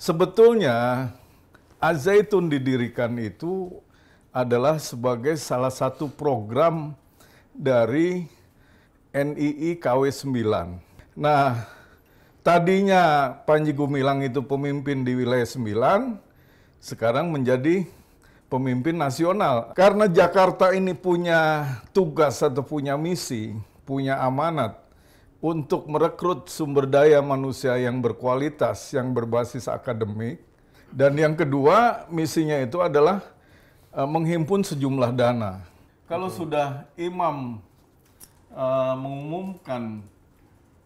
Sebetulnya Azaitun didirikan itu adalah sebagai salah satu program dari NII KW 9. Nah, tadinya Panji Gumilang itu pemimpin di wilayah 9, sekarang menjadi pemimpin nasional. Karena Jakarta ini punya tugas atau punya misi, punya amanat untuk merekrut sumber daya manusia yang berkualitas, yang berbasis akademik. Dan yang kedua, misinya itu adalah uh, menghimpun sejumlah dana. Kalau Betul. sudah imam uh, mengumumkan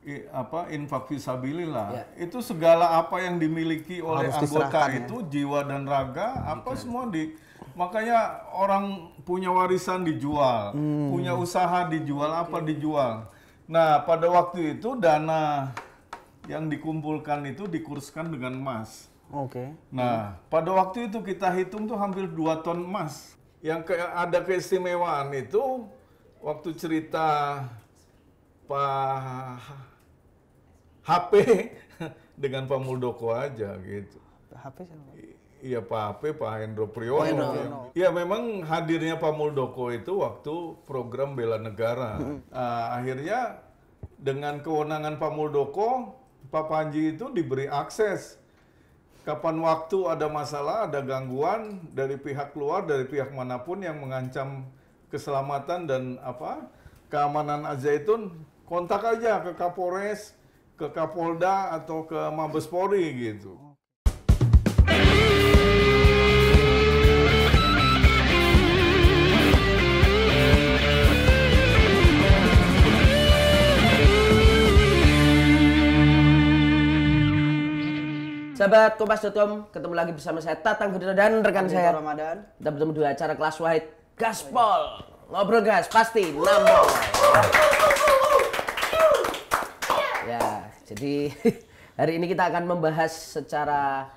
i, apa infak visabilillah, ya. itu segala apa yang dimiliki oleh Harus anggota ya. itu, jiwa dan raga, apa semua di makanya orang punya warisan dijual, hmm. punya usaha dijual, apa dijual Nah, pada waktu itu dana yang dikumpulkan itu dikurskan dengan emas. Oke. Okay. Nah, pada waktu itu kita hitung tuh hampir 2 ton emas. Yang ke, ada keistimewaan itu waktu cerita Pak HP dengan Pak Muldoko aja gitu. HP siapa? Iya Pak Ape, Pak Hendro Priyono. Iya ya, memang hadirnya Pak Muldoko itu waktu program bela negara. Hmm. Ah, akhirnya dengan kewenangan Pak Muldoko, Pak Panji itu diberi akses. Kapan waktu ada masalah, ada gangguan dari pihak luar, dari pihak manapun yang mengancam keselamatan dan apa keamanan itu kontak aja ke Kapolres, ke Kapolda atau ke Mabes Polri gitu. sahabat kompas.com, ketemu lagi bersama saya Tatang Gudono dan rekan saya. Ramadan. Kita bertemu di acara kelas white Gaspol. Ngobrol gas pasti nambah. Ya, jadi hari ini kita akan membahas secara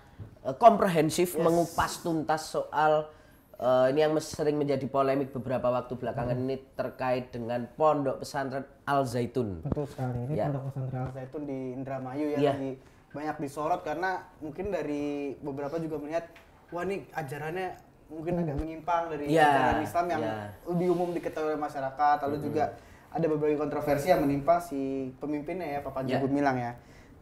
eh, komprehensif yes. mengupas tuntas soal uh, ini yang sering menjadi polemik beberapa waktu belakangan hmm. ini terkait dengan pondok pesantren Al Zaitun. Betul sekali. Ini ya. pondok pesantren Al Zaitun di Indramayu ya, ya. lagi banyak disorot karena mungkin dari beberapa juga melihat wah ini ajarannya mungkin agak menyimpang dari yeah, ajaran Islam yang yeah. lebih umum diketahui oleh masyarakat lalu mm -hmm. juga ada beberapa kontroversi yang menimpa si pemimpinnya ya Papa yeah. Milang ya.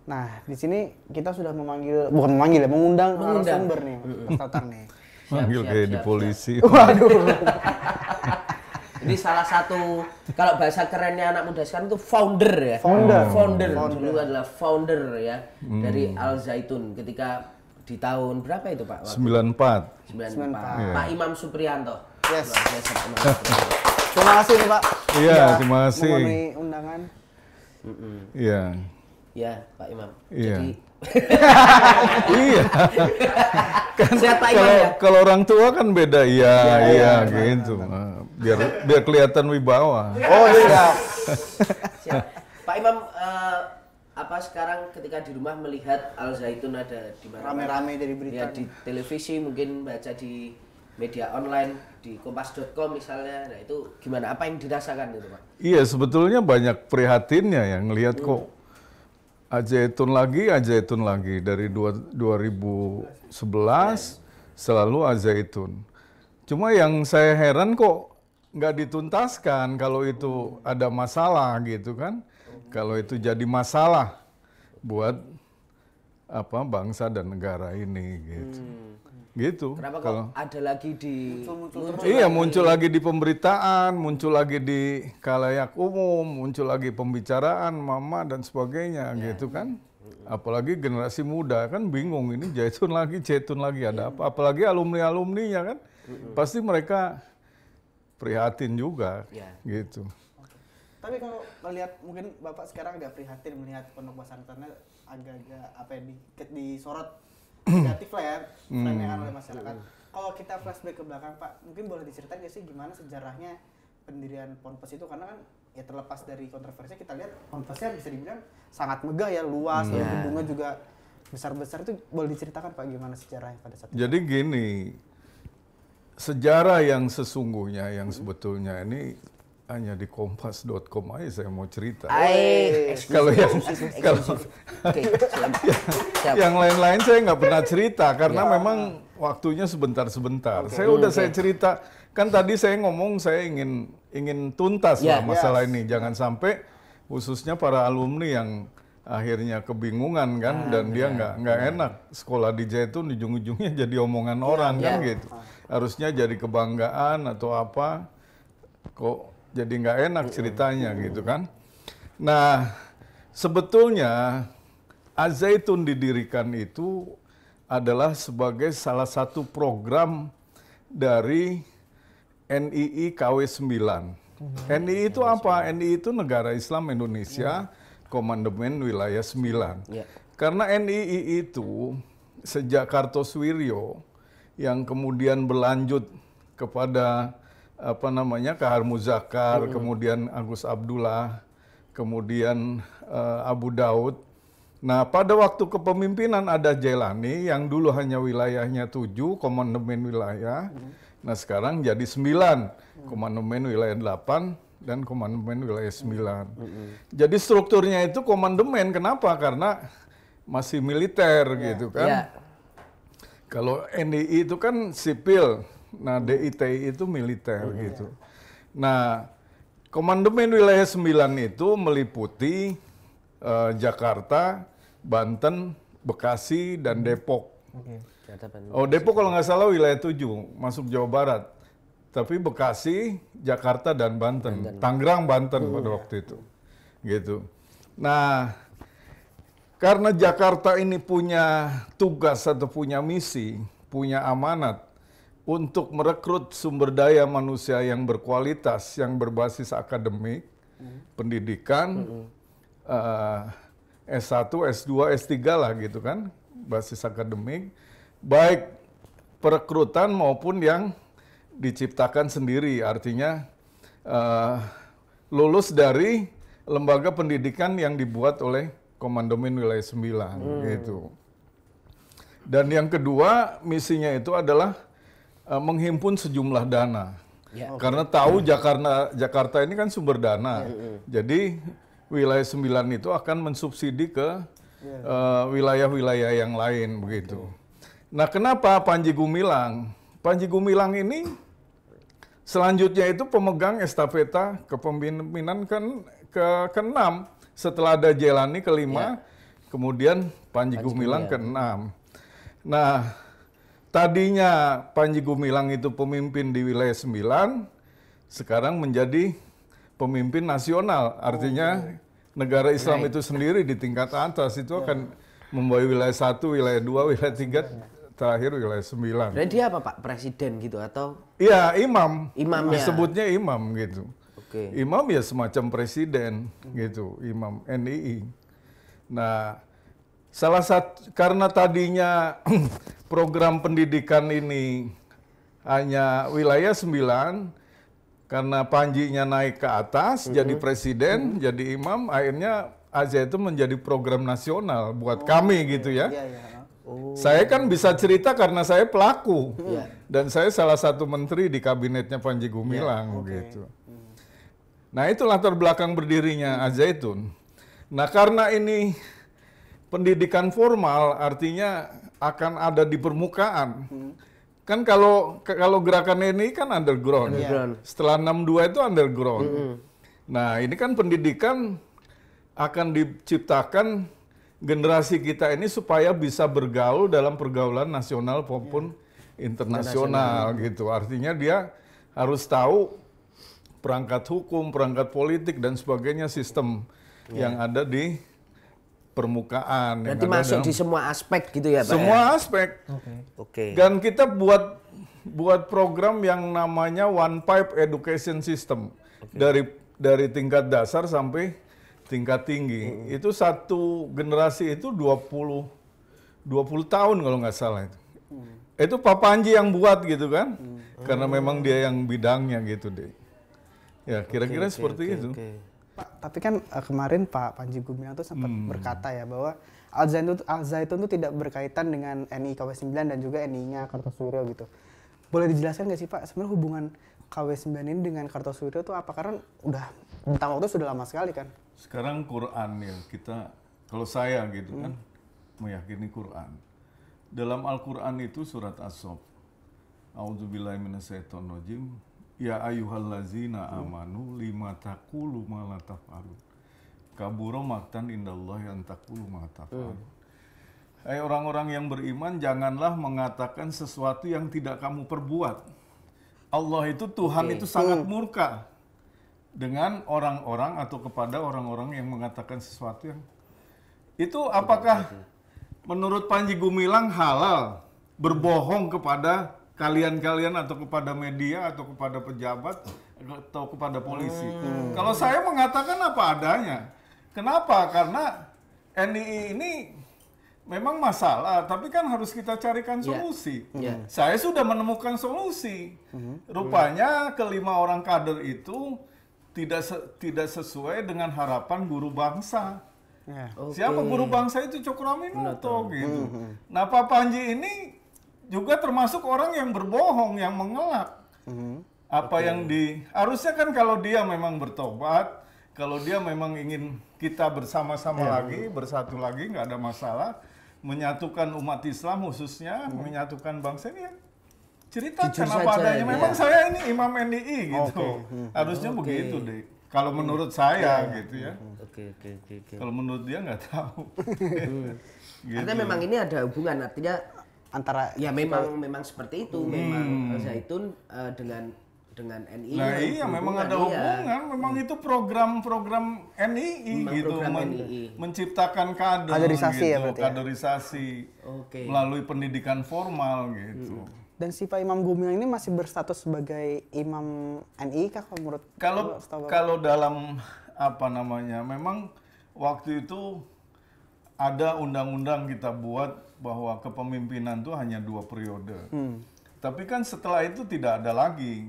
Nah, di sini kita sudah memanggil bukan memanggil ya, mengundang narasumber nih, Mas nih. Manggil kayak di polisi. Waduh. Ini salah satu kalau bahasa kerennya anak muda sekarang itu founder ya. Founder. Oh. Founder. founder. Dulu adalah founder ya hmm. dari Al Zaitun ketika di tahun berapa itu Pak? Waktu 94. 94. Yeah. Pak Imam Suprianto. Yes. Biasa, terima kasih nih Pak. Iya, iya, terima kasih. Memenuhi undangan. Iya. Mm -mm. yeah. Iya, Pak Imam. Iya. Yeah. Jadi iya. kan kalau, ya. Kalau orang tua kan beda. Iya, iya, ya, ya, gitu. Kan biar biar kelihatan wibawa. Oh iya. Siap. Pak Imam uh, apa sekarang ketika di rumah melihat Al Zaitun ada di mana? Rame-rame dari berita. Ya, di televisi mungkin baca di media online di kompas.com misalnya nah itu gimana apa yang dirasakan di rumah iya sebetulnya banyak prihatinnya ya ngelihat hmm. kok ajaitun lagi ajaitun lagi dari dua, 2011 sebelas iya, iya. selalu ajaitun cuma yang saya heran kok nggak dituntaskan kalau itu ada masalah gitu kan kalau itu jadi masalah buat apa bangsa dan negara ini gitu hmm gitu. Kenapa kalau ada lagi di muncul, muncul, muncul iya muncul lagi di pemberitaan, muncul lagi di kalayak umum, muncul lagi pembicaraan mama dan sebagainya ya. gitu kan. Apalagi generasi muda kan bingung ini jaitun lagi, jaitun lagi ada iya. apa? Apalagi alumni alumninya kan, pasti mereka prihatin juga ya. gitu. Oke. Tapi kalau melihat mungkin Bapak sekarang agak prihatin melihat pondok Pesantren agak-agak apa ya di, disorot negatif lah ya hmm. oleh masyarakat. Hmm. Kalau kita flashback ke belakang Pak, mungkin boleh diceritain gak sih gimana sejarahnya pendirian ponpes itu karena kan ya terlepas dari kontroversinya kita lihat ponpesnya bisa dibilang sangat megah ya luas, hmm. gedungnya juga besar-besar itu boleh diceritakan Pak gimana sejarahnya pada saat itu? Jadi gini, sejarah yang sesungguhnya yang sebetulnya ini hanya di kompas.com aja saya mau cerita. Ay, kalau yang kalau okay, yang, lain-lain saya nggak pernah cerita karena ya. memang waktunya sebentar-sebentar. Okay. Saya udah okay. saya cerita kan tadi saya ngomong saya ingin ingin tuntas yeah, lah ya, masalah yes. ini. Jangan sampai khususnya para alumni yang akhirnya kebingungan kan ah, dan dia iya. nggak nggak iya. enak sekolah di Jaitun ujung-ujungnya jadi omongan yeah, orang yeah. kan iya. gitu. Ah harusnya jadi kebanggaan atau apa kok jadi nggak enak ceritanya gitu kan. Nah, sebetulnya Azaitun didirikan itu adalah sebagai salah satu program dari NII KW 9. NII itu apa? NII itu Negara Islam Indonesia Komandemen Wilayah 9. Karena NII itu sejak Kartosuwiryo yang kemudian berlanjut kepada apa namanya Kahar Muzakar, hmm. kemudian Agus Abdullah, kemudian uh, Abu Daud. Nah, pada waktu kepemimpinan ada Jelani yang dulu hanya wilayahnya tujuh, komandemen wilayah. Hmm. Nah, sekarang jadi sembilan, hmm. komandemen wilayah delapan dan komandemen wilayah sembilan. Hmm. Jadi strukturnya itu komandemen. Kenapa? Karena masih militer yeah. gitu kan. Yeah kalau NDI itu kan sipil, nah DITI itu militer oh, iya. gitu. Nah, komandemen wilayah 9 itu meliputi uh, Jakarta, Banten, Bekasi, dan hmm. Depok. Okay. Oh Depok kalau nggak salah wilayah 7, masuk Jawa Barat. Tapi Bekasi, Jakarta, dan Banten. Banten. Tangerang, Banten oh, pada iya. waktu itu. Gitu. Nah, karena Jakarta ini punya tugas atau punya misi, punya amanat untuk merekrut sumber daya manusia yang berkualitas, yang berbasis akademik, hmm. pendidikan, hmm. Uh, S1, S2, S3 lah gitu kan, basis akademik, baik perekrutan maupun yang diciptakan sendiri, artinya uh, lulus dari lembaga pendidikan yang dibuat oleh komandomin Wilayah 9 hmm. gitu. Dan yang kedua misinya itu adalah uh, menghimpun sejumlah dana. Ya. Karena tahu hmm. Jakarta Jakarta ini kan sumber dana. Ya, ya. Jadi wilayah 9 itu akan mensubsidi ke ya. eh, wilayah-wilayah uh, yang lain begitu. Nah, kenapa Panji Gumilang? Panji Gumilang ini selanjutnya itu pemegang estafeta kepemimpinan kan ke keenam setelah ada Jelani kelima, ya. kemudian Panji, Gumilang ke keenam. Nah, tadinya Panji Gumilang itu pemimpin di wilayah sembilan sekarang menjadi pemimpin nasional. Artinya oh. negara Islam itu sendiri di tingkat atas itu iya. akan membawa wilayah satu, wilayah dua, wilayah tiga, iya. terakhir wilayah sembilan. Dan dia apa Pak? Presiden gitu atau? Iya, imam. Imamnya. Disebutnya imam gitu. Okay. Imam ya semacam presiden hmm. gitu, imam NII. Nah, salah satu karena tadinya program pendidikan ini hanya wilayah 9 karena Panjinya naik ke atas -hmm. jadi presiden, -hmm. jadi imam, akhirnya AZ itu menjadi program nasional buat oh, kami okay. gitu ya. Yeah, yeah. Oh. Saya kan bisa cerita karena saya pelaku yeah. dan saya salah satu menteri di kabinetnya Panji Gumilang yeah, okay. gitu. Nah itu latar belakang berdirinya Azaitun. Nah karena ini pendidikan formal artinya akan ada di permukaan. Hmm. Kan kalau kalau gerakan ini kan underground. underground. Iya. Setelah 62 itu underground. Hmm. Nah, ini kan pendidikan akan diciptakan generasi kita ini supaya bisa bergaul dalam pergaulan nasional maupun iya. internasional, internasional gitu. Artinya dia harus tahu perangkat hukum, perangkat politik dan sebagainya sistem ya. yang ada di permukaan. Nanti masuk dalam, di semua aspek gitu ya, Pak. Semua ya? aspek. Oke. Okay. Okay. Dan kita buat buat program yang namanya One Pipe Education System okay. dari dari tingkat dasar sampai tingkat tinggi. Hmm. Itu satu generasi itu 20 20 tahun kalau nggak salah itu. Hmm. Itu Pak Panji yang buat gitu kan? Hmm. Karena memang dia yang bidangnya gitu deh. Ya, kira-kira okay, seperti okay, itu. Okay. Pak, tapi kan uh, kemarin Pak Panji Gumilang tuh sempat hmm. berkata ya bahwa Al Zaitun Al Zaitun itu tidak berkaitan dengan NI KW9 dan juga NI-nya Kartosuwiryo gitu. Boleh dijelaskan nggak sih Pak sebenarnya hubungan KW9 ini dengan Kartosuwiryo itu apa karena udah tentang waktu sudah lama sekali kan? Sekarang Quran ya kita kalau saya gitu hmm. kan meyakini Quran. Dalam Al-Qur'an itu surat As-Saff. A'udzubillahi minasyaitonirrajim Ya lazina amanu lima takulu ma taf'alun. Kaburo maktan indallahi yang takulu ma taf'alun. Hmm. Hai orang-orang yang beriman, janganlah mengatakan sesuatu yang tidak kamu perbuat. Allah itu Tuhan okay. itu sangat hmm. murka dengan orang-orang atau kepada orang-orang yang mengatakan sesuatu yang itu apakah menurut Panji Gumilang halal berbohong kepada kalian-kalian atau kepada media atau kepada pejabat atau kepada polisi. Hmm. Kalau saya mengatakan apa adanya. Kenapa? Karena NII ini memang masalah, tapi kan harus kita carikan ya. solusi. Yeah. Yeah. Saya sudah menemukan solusi. Hmm. Rupanya kelima orang kader itu tidak se- tidak sesuai dengan harapan guru bangsa. Yeah. Okay. Siapa guru bangsa itu Cokro Aminoto gitu. Hmm, hmm. Nah Pak Panji ini juga termasuk orang yang berbohong, yang mengelak. Mm-hmm. Apa okay. yang di harusnya kan kalau dia memang bertobat, kalau dia memang ingin kita bersama-sama yeah. lagi, bersatu lagi, nggak ada masalah, menyatukan umat Islam khususnya, mm-hmm. menyatukan bangsa ini. Ya, cerita cerita padanya, adanya. Ya. Memang saya ini imam NDI gitu. Okay. Mm-hmm. Harusnya okay. begitu deh. Kalau hmm. menurut saya yeah. gitu ya. Mm-hmm. Oke oke oke. Kalau menurut dia nggak tahu. gitu. Artinya memang ini ada hubungan. Artinya antara ya memang kita... memang seperti itu hmm. memang eh, zaitun uh, dengan dengan NI. Nah, iya memang ada iya. hubungan, iya. memang hmm. itu program-program NII memang gitu program men NII. menciptakan kader kaderisasi ya gitu, ya berarti. Kaderisasi. Ya? Okay. Melalui pendidikan formal gitu. Hmm. Dan pak Imam Gumilang ini masih berstatus sebagai imam NII kah kalau menurut Kalau kalau dalam apa namanya? Memang waktu itu ada undang-undang kita buat bahwa kepemimpinan itu hanya dua periode. Hmm. Tapi kan setelah itu tidak ada lagi.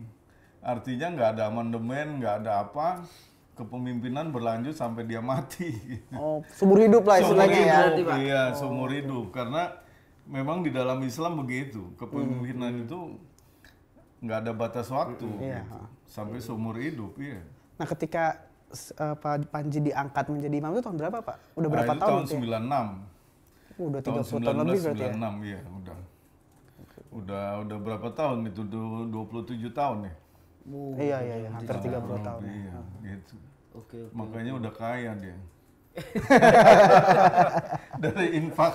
Artinya nggak ada amandemen, nggak ada apa. Kepemimpinan berlanjut sampai dia mati. Oh, seumur hidup lah istilahnya ya. Hidup, iya, oh, seumur hidup. Karena memang di dalam Islam begitu. Kepemimpinan hmm. itu nggak ada batas waktu hmm, iya. gitu. sampai seumur hidup iya nah ketika uh, Pak Panji diangkat menjadi imam itu tahun berapa Pak udah berapa nah, tahun tahun 96 Udah 30 tahun, tahun lebih berarti ya? iya, udah. Udah udah berapa tahun itu? 27 tahun ya? Uh, iya, iya, iya, hampir 30 tahun. tahun. Iya, ya. gitu. Oke, oke. Makanya udah kaya dia. Dari infak,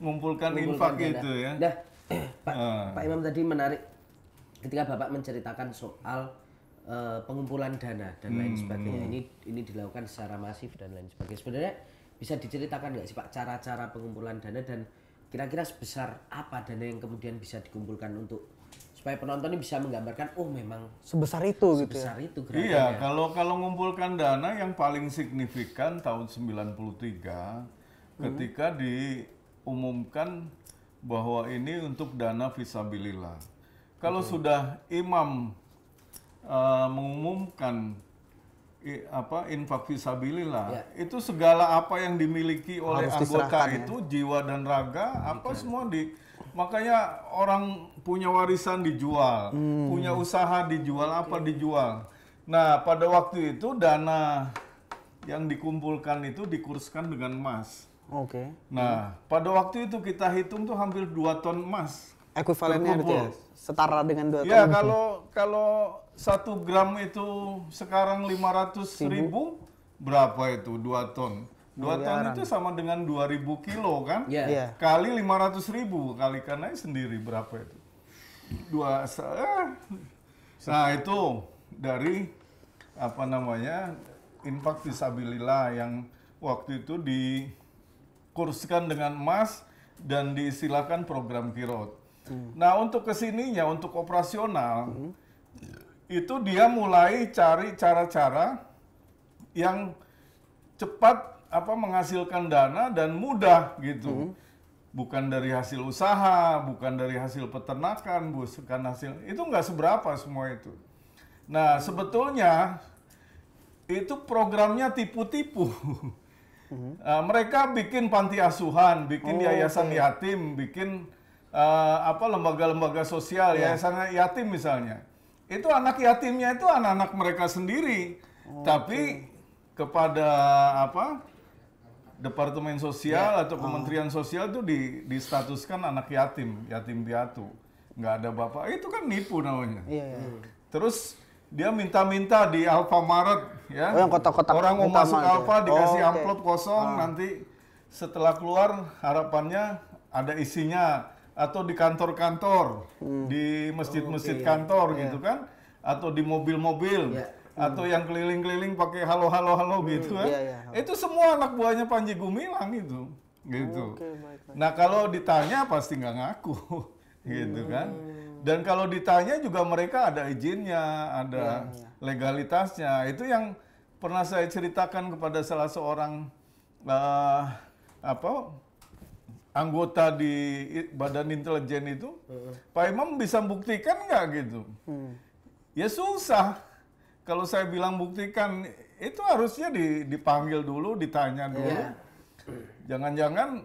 ngumpulkan, infak dana. itu ya. Nah, Pak, uh. Pak Imam tadi menarik ketika Bapak menceritakan soal uh, pengumpulan dana dan hmm, lain sebagainya. Ini ini dilakukan secara masif dan lain sebagainya. Sebenarnya bisa diceritakan nggak sih Pak cara-cara pengumpulan dana dan kira-kira sebesar apa dana yang kemudian bisa dikumpulkan untuk supaya penonton ini bisa menggambarkan oh memang sebesar itu sebesar gitu. Ya? Sebesar itu Iya, kalau kalau ngumpulkan dana yang paling signifikan tahun 93 hmm. ketika diumumkan bahwa ini untuk dana visabilillah. Kalau okay. sudah imam uh, mengumumkan I, apa infak visabilillah ya. itu segala apa yang dimiliki oleh anggota ya. itu ya. jiwa dan raga apa semua di makanya orang punya warisan dijual hmm. punya usaha dijual apa dijual nah pada waktu itu dana yang dikumpulkan itu dikurskan dengan emas oke okay. nah hmm. pada waktu itu kita hitung tuh hampir 2 ton emas ekuivalennya itu ya setara dengan 2 ya, ton ya kalau kalau satu gram itu sekarang 500 ribu, berapa itu? dua ton. dua iya, ton itu sama dengan 2000 kilo kan? Iya. Yeah. Yeah. Kali 500 ribu, kali karena sendiri berapa itu? Dua, eh. Nah itu dari apa namanya impact disabilitas yang waktu itu dikurskan dengan emas dan diistilahkan program kirot. Hmm. Nah untuk kesininya, untuk operasional, hmm itu dia mulai cari cara-cara yang cepat apa menghasilkan dana dan mudah gitu. Hmm. Bukan dari hasil usaha, bukan dari hasil peternakan, bukan hasil itu nggak seberapa semua itu. Nah sebetulnya itu programnya tipu-tipu. Hmm. uh, mereka bikin panti asuhan, bikin oh, yayasan okay. yatim, bikin uh, apa lembaga-lembaga sosial, yeah. yayasan yatim misalnya itu anak yatimnya itu anak-anak mereka sendiri. Oh, Tapi okay. kepada apa? Departemen Sosial yeah. atau oh. Kementerian oh. Sosial itu di, distatuskan anak yatim, yatim piatu. Nggak ada bapak. Itu kan nipu namanya. Yeah, iya. hmm. yeah. Terus dia minta-minta di Alfamaret ya. Oh, yang kotak-kotak Orang mau masuk gitu ya? Alfa dikasih oh, amplop kosong ah. nanti setelah keluar harapannya ada isinya atau di kantor-kantor, hmm. di masjid-masjid oh, okay, kantor yeah. gitu kan, atau di mobil-mobil. Yeah. Hmm. atau yang keliling-keliling pakai halo halo halo hmm, gitu kan. yeah, iya. Itu semua anak buahnya Panji Gumilang itu. Gitu. Oh, okay, nah, kalau ditanya pasti nggak ngaku. gitu hmm. kan. Dan kalau ditanya juga mereka ada izinnya, ada yeah, yeah. legalitasnya. Itu yang pernah saya ceritakan kepada salah seorang uh, apa anggota di Badan Intelijen itu, hmm. Pak Imam bisa buktikan nggak gitu? Hmm. Ya susah. Kalau saya bilang buktikan, itu harusnya dipanggil dulu, ditanya dulu. Yeah. Jangan-jangan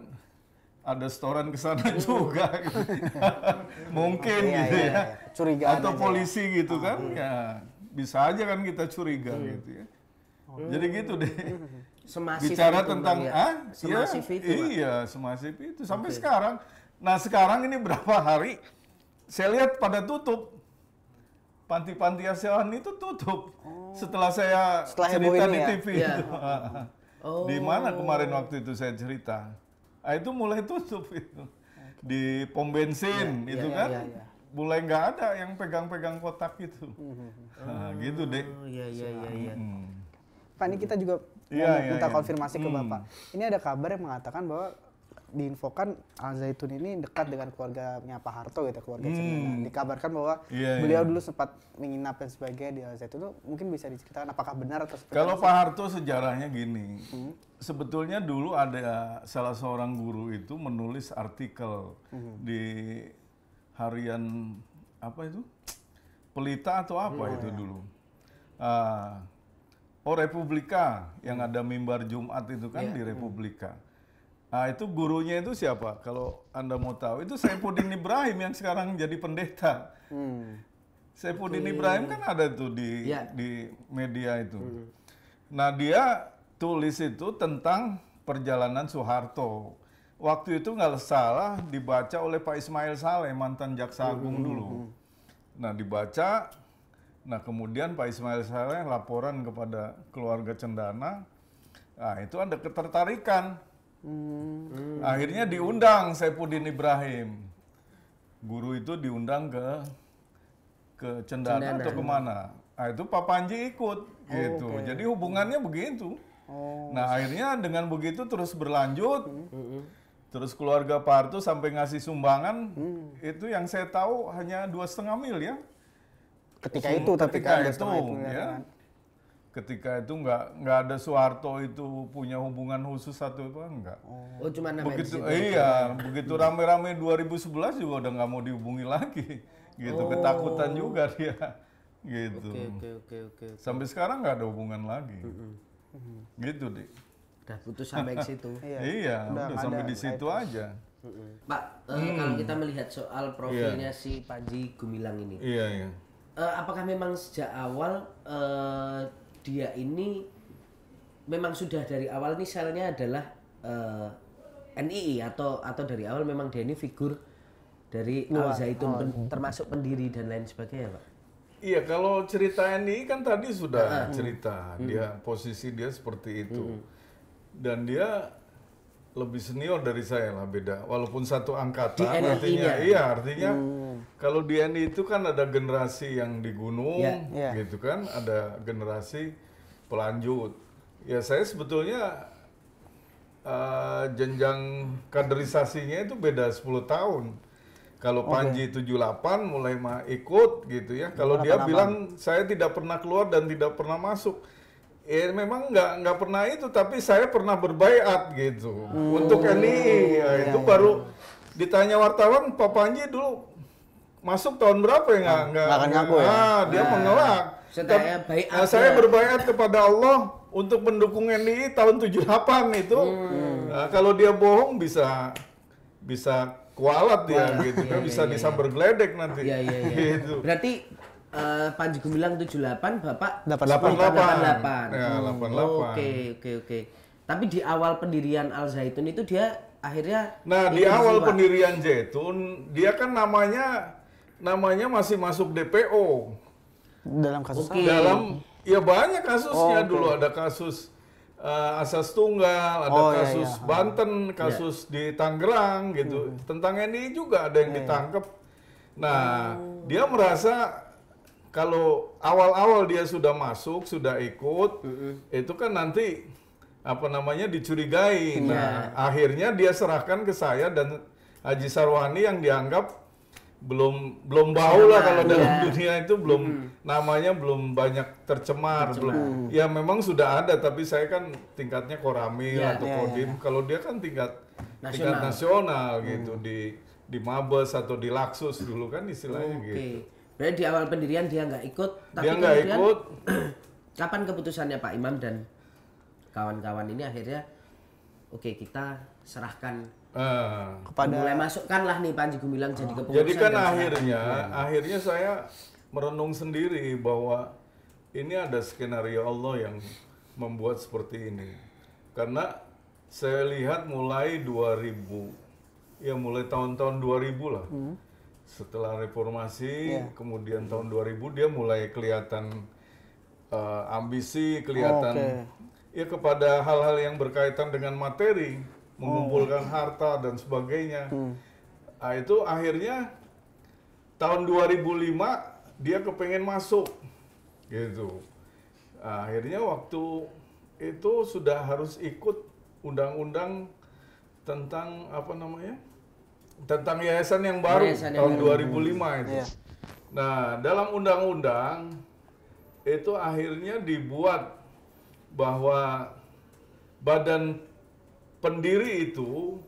ada setoran ke sana iya. juga. Mungkin iya, gitu iya, ya. Iya. Curiga Atau ya. polisi aja. gitu ah. kan. Ya, bisa aja kan kita curiga hmm. gitu ya. Hmm. Jadi gitu deh. Hmm semasif bicara itu tentang ah, ya. ah, semasif ya, itu. Iya, semasif itu sampai okay. sekarang. Nah, sekarang ini berapa hari saya lihat pada tutup panti-panti asuhan itu tutup. Oh. Setelah saya Setelah cerita di ya? TV ya. itu. oh. di mana kemarin waktu itu saya cerita. Ah, itu mulai tutup itu. Okay. Di pom bensin ya, itu ya, kan. Ya, ya, ya. Mulai nggak ada yang pegang-pegang kotak itu. Mm -hmm. nah, gitu deh. Oh, iya, iya, iya. iya. Hmm. Pak, ini kita juga yeah, iya, minta yeah, konfirmasi yeah. ke hmm. bapak. Hmm. Ini ada kabar yang mengatakan bahwa diinfokan Al Zaitun ini dekat dengan keluarganya Pak Harto gitu keluarga hmm. Dikabarkan bahwa yeah, iya. beliau yeah. dulu sempat menginap dan sebagainya di Al Zaitun itu mungkin bisa diceritakan apakah benar atau Kalau Pak Harto sejarahnya gini. Hmm. Sebetulnya dulu ada salah seorang guru itu menulis artikel hmm. di harian apa itu? Pelita atau apa hmm, itu ya. dulu. Uh, Oh Republika yang ada mimbar Jumat itu kan yeah. di Republika. Nah itu gurunya itu siapa? Kalau anda mau tahu itu Saifuddin Ibrahim yang sekarang jadi pendeta. Hmm. Saifuddin okay. Ibrahim kan ada tuh di yeah. di media itu. Hmm. Nah dia tulis itu tentang perjalanan Soeharto. Waktu itu nggak salah dibaca oleh Pak Ismail Saleh mantan jaksa agung hmm. dulu. Hmm. Nah dibaca Nah kemudian Pak Ismail Saleh laporan kepada keluarga Cendana, nah itu ada ketertarikan. Hmm. Akhirnya diundang Saipudin Ibrahim, guru itu diundang ke ke Cendana, Cendana. atau kemana? Nah itu Pak Panji ikut oh, gitu. Okay. Jadi hubungannya begitu. Oh. Nah akhirnya dengan begitu terus berlanjut. Hmm. hmm. Terus keluarga Pak Partu sampai ngasih sumbangan, hmm. itu yang saya tahu hanya dua setengah mil ya ketika itu tapi ketika kan itu, itu ya. ya. Kan. Ketika itu nggak nggak ada Soeharto itu punya hubungan khusus satu itu enggak? Oh, oh, cuma begitu iya kan? begitu rame-rame 2011 juga udah nggak mau dihubungi lagi gitu oh. ketakutan juga dia gitu. Oke okay, oke okay, oke okay, Okay. Sampai sekarang nggak ada hubungan lagi. Mm -hmm. Gitu deh. Udah putus sampai ke situ. iya, iya udah, udah sampai di situ aja. Pak, mm -hmm. kalau kita melihat soal profilnya yeah. si Panji Gumilang ini. Iya yeah, iya. Yeah uh, apakah memang sejak awal uh, dia ini memang sudah dari awal nih selnya adalah uh, eh, NII atau atau dari awal memang dia ini figur dari Al Zaitun oh, pen, iya. termasuk pendiri dan lain sebagainya pak. Iya kalau cerita NII kan tadi sudah uh, cerita uh, dia posisi dia seperti itu uh, dan dia lebih senior dari saya lah beda walaupun satu angkatan artinya iya artinya. Uh, kalau NI itu kan ada generasi yang di gunung, yeah, yeah. gitu kan, ada generasi pelanjut. Ya saya sebetulnya uh, jenjang kaderisasinya itu beda 10 tahun. Kalau Panji okay. 78 mulai mah ikut gitu ya. Kalau dia bilang saya tidak pernah keluar dan tidak pernah masuk. Ya memang nggak nggak pernah itu, tapi saya pernah berbaiat gitu hmm. untuk ini Ya, ya, itu ya. baru iya. ditanya wartawan Pak Panji dulu masuk tahun berapa ya nggak hmm. nggak akan ngaku ya ah, dia nah, mengelak saya nah, saya berbayat kepada Allah untuk mendukung NDI tahun 78 itu hmm. nah, kalau dia bohong bisa bisa kualat dia gitu nggak iya, bisa iya, disambar iya. nanti iya, iya, iya. gitu. berarti uh, Panji Gumilang 78 Bapak 88 88 ya, 88 oke oke oke tapi di awal pendirian Al Zaitun itu dia akhirnya Nah, di awal pendirian Zaitun dia kan namanya namanya masih masuk DPO. Dalam kasus okay. dalam ya banyak kasusnya oh, okay. dulu ada kasus uh, asas tunggal, ada oh, iya, kasus iya, iya. Banten, kasus yeah. di Tangerang gitu. Hmm. Tentang ini juga ada yang yeah, iya. ditangkap. Nah, oh. dia merasa kalau awal-awal dia sudah masuk, sudah ikut, hmm itu kan nanti apa namanya dicurigai. Yeah. Nah, akhirnya dia serahkan ke saya dan Haji Sarwani yang dianggap belum belum bau lah kalau iya. dalam dunia itu belum hmm. namanya belum banyak tercemar tercemar belum hmm. ya memang sudah ada tapi saya kan tingkatnya koramil ya, atau ya, kodim ya. kalau dia kan tingkat nasional. tingkat nasional gitu, hmm. gitu di di mabes atau di laksus dulu kan istilahnya okay. gitu berarti di awal pendirian dia nggak ikut tapi dia nggak ikut kapan keputusannya pak imam dan kawan-kawan ini akhirnya oke okay, kita serahkan Uh, kepada mulai masukkanlah nih Panji Gumilang jadi kepengurusan. Jadi kan akhirnya hmm. akhirnya saya merenung sendiri bahwa ini ada skenario Allah yang membuat seperti ini. Karena saya lihat mulai 2000 ya mulai tahun-tahun 2000 lah. Hmm. Setelah reformasi yeah. kemudian tahun 2000 dia mulai kelihatan uh, ambisi, kelihatan oh, okay. ya kepada hal-hal yang berkaitan dengan materi Oh. mengumpulkan oh. harta dan sebagainya. Hmm. Nah, itu akhirnya tahun 2005 dia kepengen masuk gitu. Nah, akhirnya waktu itu sudah harus ikut undang-undang tentang apa namanya? Tentang yayasan yang baru yayasan yang tahun baru. 2005 itu. Ya. Nah, dalam undang-undang itu akhirnya dibuat bahwa badan pendiri itu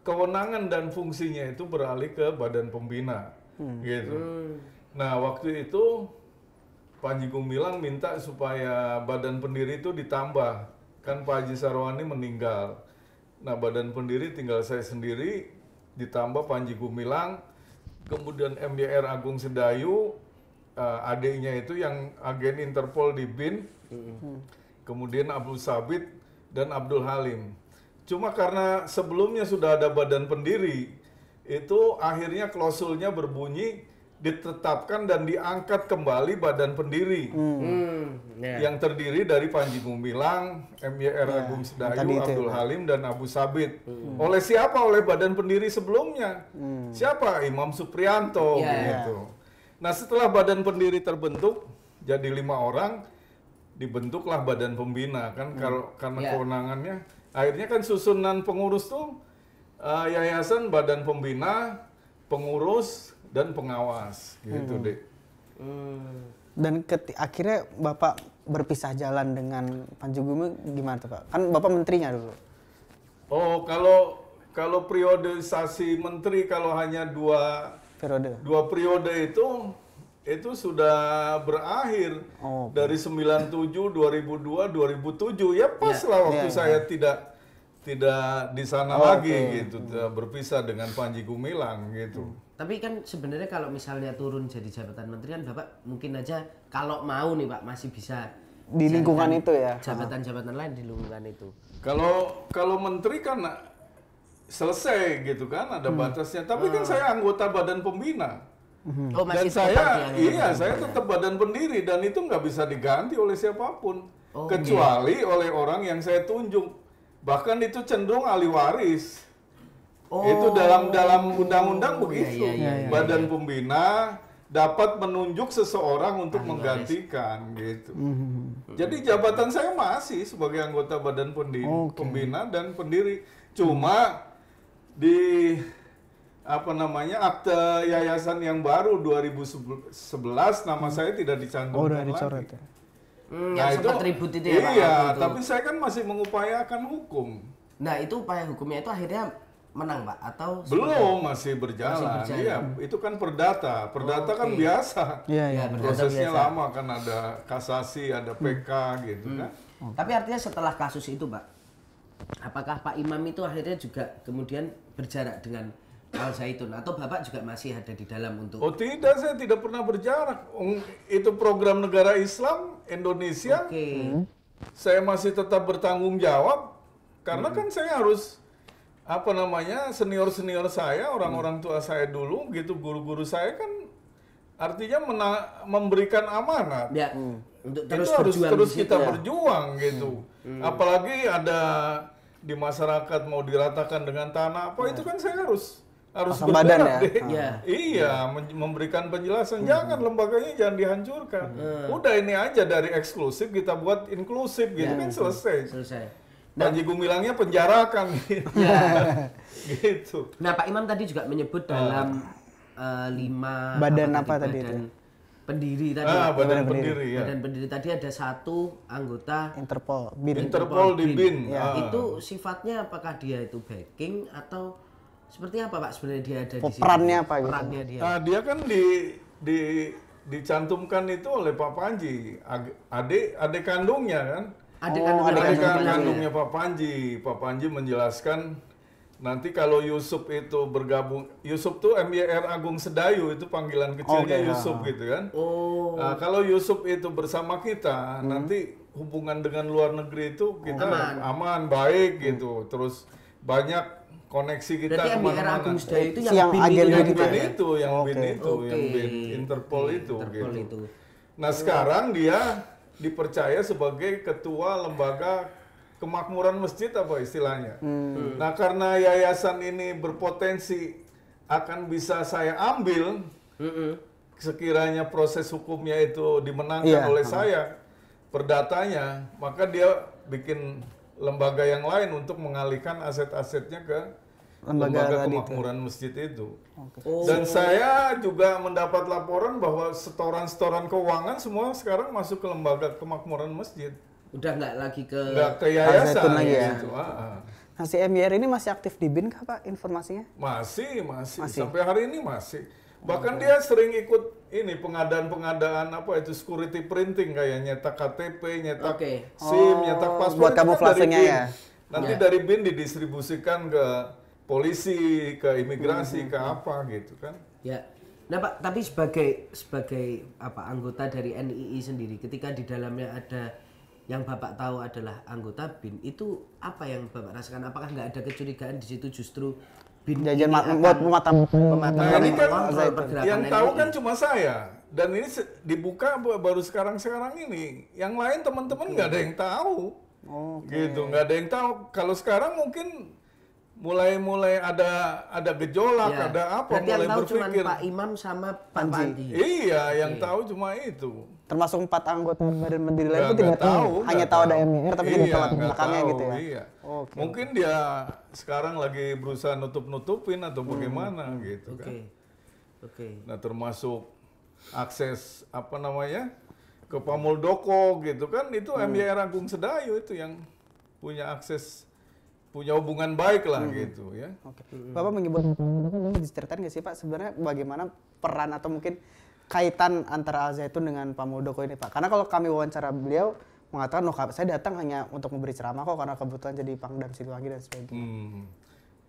kewenangan dan fungsinya itu beralih ke badan pembina hmm. gitu. Hmm. Nah waktu itu Panji Gumilang minta supaya badan pendiri itu ditambah kan Pak Haji Sarwani meninggal. Nah badan pendiri tinggal saya sendiri ditambah Panji Gumilang kemudian MBR Agung Sedayu uh, adiknya itu yang agen Interpol di BIN. Hmm. Kemudian Abdul Sabit dan Abdul Halim. Cuma karena sebelumnya sudah ada badan pendiri, itu akhirnya klausulnya berbunyi ditetapkan dan diangkat kembali badan pendiri hmm. yeah. Hmm. yang terdiri dari Panji Gumilang, MYR yeah. Agung Sedayu, ya. Abdul itu. Halim dan Abu Sabit. Hmm. Oleh siapa? Oleh badan pendiri sebelumnya. Hmm. Siapa? Imam Suprianto yeah. Ya. gitu. Nah, setelah badan pendiri terbentuk jadi lima orang, dibentuklah badan pembina kan hmm. kalau karena yeah. kewenangannya Akhirnya kan susunan pengurus tuh uh, yayasan, badan pembina, pengurus dan pengawas gitu hmm. deh. Hmm. Dan akhirnya Bapak berpisah jalan dengan Panji Panjegu gimana tuh Pak? Kan Bapak menterinya dulu. Oh, kalau kalau periodisasi menteri kalau hanya dua periode. Dua periode itu itu sudah berakhir oh, okay. dari 97 2002 2007 ya pas yeah, lah waktu yeah, saya yeah. tidak tidak di sana oh, lagi okay. gitu berpisah dengan Panji Gumilang gitu. Tapi kan sebenarnya kalau misalnya turun jadi jabatan menteri kan Bapak mungkin aja kalau mau nih Pak masih bisa di lingkungan itu ya. Jabatan-jabatan lain di lingkungan itu. Kalau kalau menteri kan selesai gitu kan ada hmm. batasnya. Tapi hmm. kan ah. saya anggota badan pembina. Hmm. dan saya, iya, ya, saya tetap badan pendiri dan itu nggak bisa diganti oleh siapapun, oh, kecuali okay. Gitu. oleh orang yang saya tunjuk. Bahkan itu cenderung ahli waris. Oh. Itu dalam dalam undang-undang oh, begitu. Iya, iya, iya, badan iya. pembina dapat menunjuk seseorang untuk ahli menggantikan gitu. Mm-hmm. Jadi jabatan saya masih sebagai anggota badan pendiri, okay. pembina dan pendiri. Cuma hmm. di apa namanya akte yayasan yang baru 2011 nama hmm. saya tidak dicantumkan oh, udah dicoret Ya. Hmm, nah, itu, ribut itu ya Iya, itu. tapi saya kan masih mengupayakan hukum. Nah, itu upaya hukumnya itu akhirnya menang Pak atau belum masih berjalan. masih berjalan. Iya, itu kan perdata. Perdata oh, okay. kan biasa. Iya, iya, ya, prosesnya biasa. lama kan ada kasasi, ada PK hmm. gitu hmm. kan. Okay. Tapi artinya setelah kasus itu, Pak, apakah Pak Imam itu akhirnya juga kemudian berjarak dengan Al Zaitun atau Bapak juga masih ada di dalam untuk Oh tidak saya tidak pernah berjarak itu program negara Islam Indonesia okay. Hmm. saya masih tetap bertanggung jawab karena hmm. kan saya harus apa namanya senior-senior saya orang-orang tua saya dulu gitu guru-guru saya kan artinya mena memberikan amanat ya. Hmm. untuk terus itu harus terus kita ya. berjuang gitu hmm. Hmm. apalagi ada di masyarakat mau diratakan dengan tanah apa ya. itu kan saya harus harus Pasang badan ya. Deh. Hmm. Iya, iya memberikan penjelasan. Hmm. Jangan lembaganya jangan dihancurkan. Hmm. hmm. Udah ini aja dari eksklusif kita buat inklusif gitu ya, kan selesai. Selesai. Nah, Panji Gumilangnya penjarakan gitu. Ya. gitu. Nah, Pak Imam tadi juga menyebut ah. dalam uh, uh lima badan apa, tadi, badan tadi itu? Pendiri tadi. Ah, badan, badan pendiri, pendiri ya. Badan pendiri tadi ada satu anggota Interpol, BIN. Interpol, Interpol di BIN. BIN. Ya. Ah. Itu sifatnya apakah dia itu backing atau seperti apa Pak sebenarnya dia ada di sini? Perannya apa gitu? Perannya dia. Nah, dia kan di di dicantumkan itu oleh Pak Panji, adik adik kandungnya kan. Adik kandungnya, oh, adik adik kandungnya, kandungnya Pak Panji. Pak Panji menjelaskan nanti kalau Yusuf itu bergabung Yusuf tuh MYR Agung Sedayu itu panggilan kecilnya okay, Yusuf ya. gitu kan. Oh. Nah, kalau Yusuf itu bersama kita hmm. nanti hubungan dengan luar negeri itu kita aman, aman baik hmm. gitu. Terus banyak koneksi kita Berarti yang kemana-mana. Agus itu yang, yang agen itu, itu, itu, yang okay. bin itu, okay. yang bin Interpol iya, itu. Interpol gitu. itu. Nah iya. sekarang dia dipercaya sebagai ketua lembaga kemakmuran masjid apa istilahnya. Hmm. hmm. Nah karena yayasan ini berpotensi akan bisa saya ambil hmm. sekiranya proses hukumnya itu dimenangkan yeah. oleh saya perdatanya, maka dia bikin lembaga yang lain untuk mengalihkan aset-asetnya ke lembaga, lembaga kemakmuran itu. masjid itu. Okay. Oh. Dan saya juga mendapat laporan bahwa setoran-setoran keuangan semua sekarang masuk ke lembaga kemakmuran masjid. Udah nggak lagi ke nggak ke yayasan lagi ya. Gitu. Ah. ah. Nah, si MYR ini masih aktif di BIN kah Pak informasinya? Masih, masih, masih. Sampai hari ini masih. Bahkan okay. dia sering ikut ini pengadaan-pengadaan apa itu security printing kayak nyetak KTP, nyetak okay. SIM, nyetak oh. paspor. Buat kan kamuflasenya ya. Nanti yeah. dari BIN didistribusikan ke polisi, ke imigrasi, ke mm-hmm. apa gitu kan. Ya. Nah, Pak, tapi sebagai sebagai apa anggota dari NII sendiri ketika di dalamnya ada yang Bapak tahu adalah anggota BIN itu apa yang Bapak rasakan? Apakah nggak ada kecurigaan di situ justru BIN jajan buat pemata pemata nah, ini kan yang tahu kan cuma saya dan ini dibuka baru sekarang-sekarang ini. Yang lain teman-teman nggak okay. ada yang tahu. Okay. Gitu, nggak ada yang tahu. Kalau sekarang mungkin mulai mulai ada ada gejolak, ya. ada apa Berarti mulai yang tahu Cuma Pak Imam sama Pak Panji. Iya, yang tahu cuma itu. Termasuk empat anggota badan mendiri lain itu tidak tahu, hanya tahu ada MIR tapi tidak iya, tahu belakangnya gitu ya. Iya. Okay. Mungkin dia sekarang lagi berusaha nutup-nutupin atau bagaimana hmm. hmm. gitu okay. kan. Oke. Nah, termasuk akses apa namanya? ke Pamuldoko gitu kan itu hmm. MIR Agung Sedayu itu yang punya akses punya hubungan baik lah hmm. gitu ya. Oke. Okay. Bapak menyebut diceritain nggak sih Pak sebenarnya bagaimana peran atau mungkin kaitan antara Al Zaitun dengan Pak Muldoko ini Pak? Karena kalau kami wawancara beliau mengatakan, oh saya datang hanya untuk memberi ceramah kok karena kebetulan jadi pangdam Siliwangi dan sebagainya. Hmm.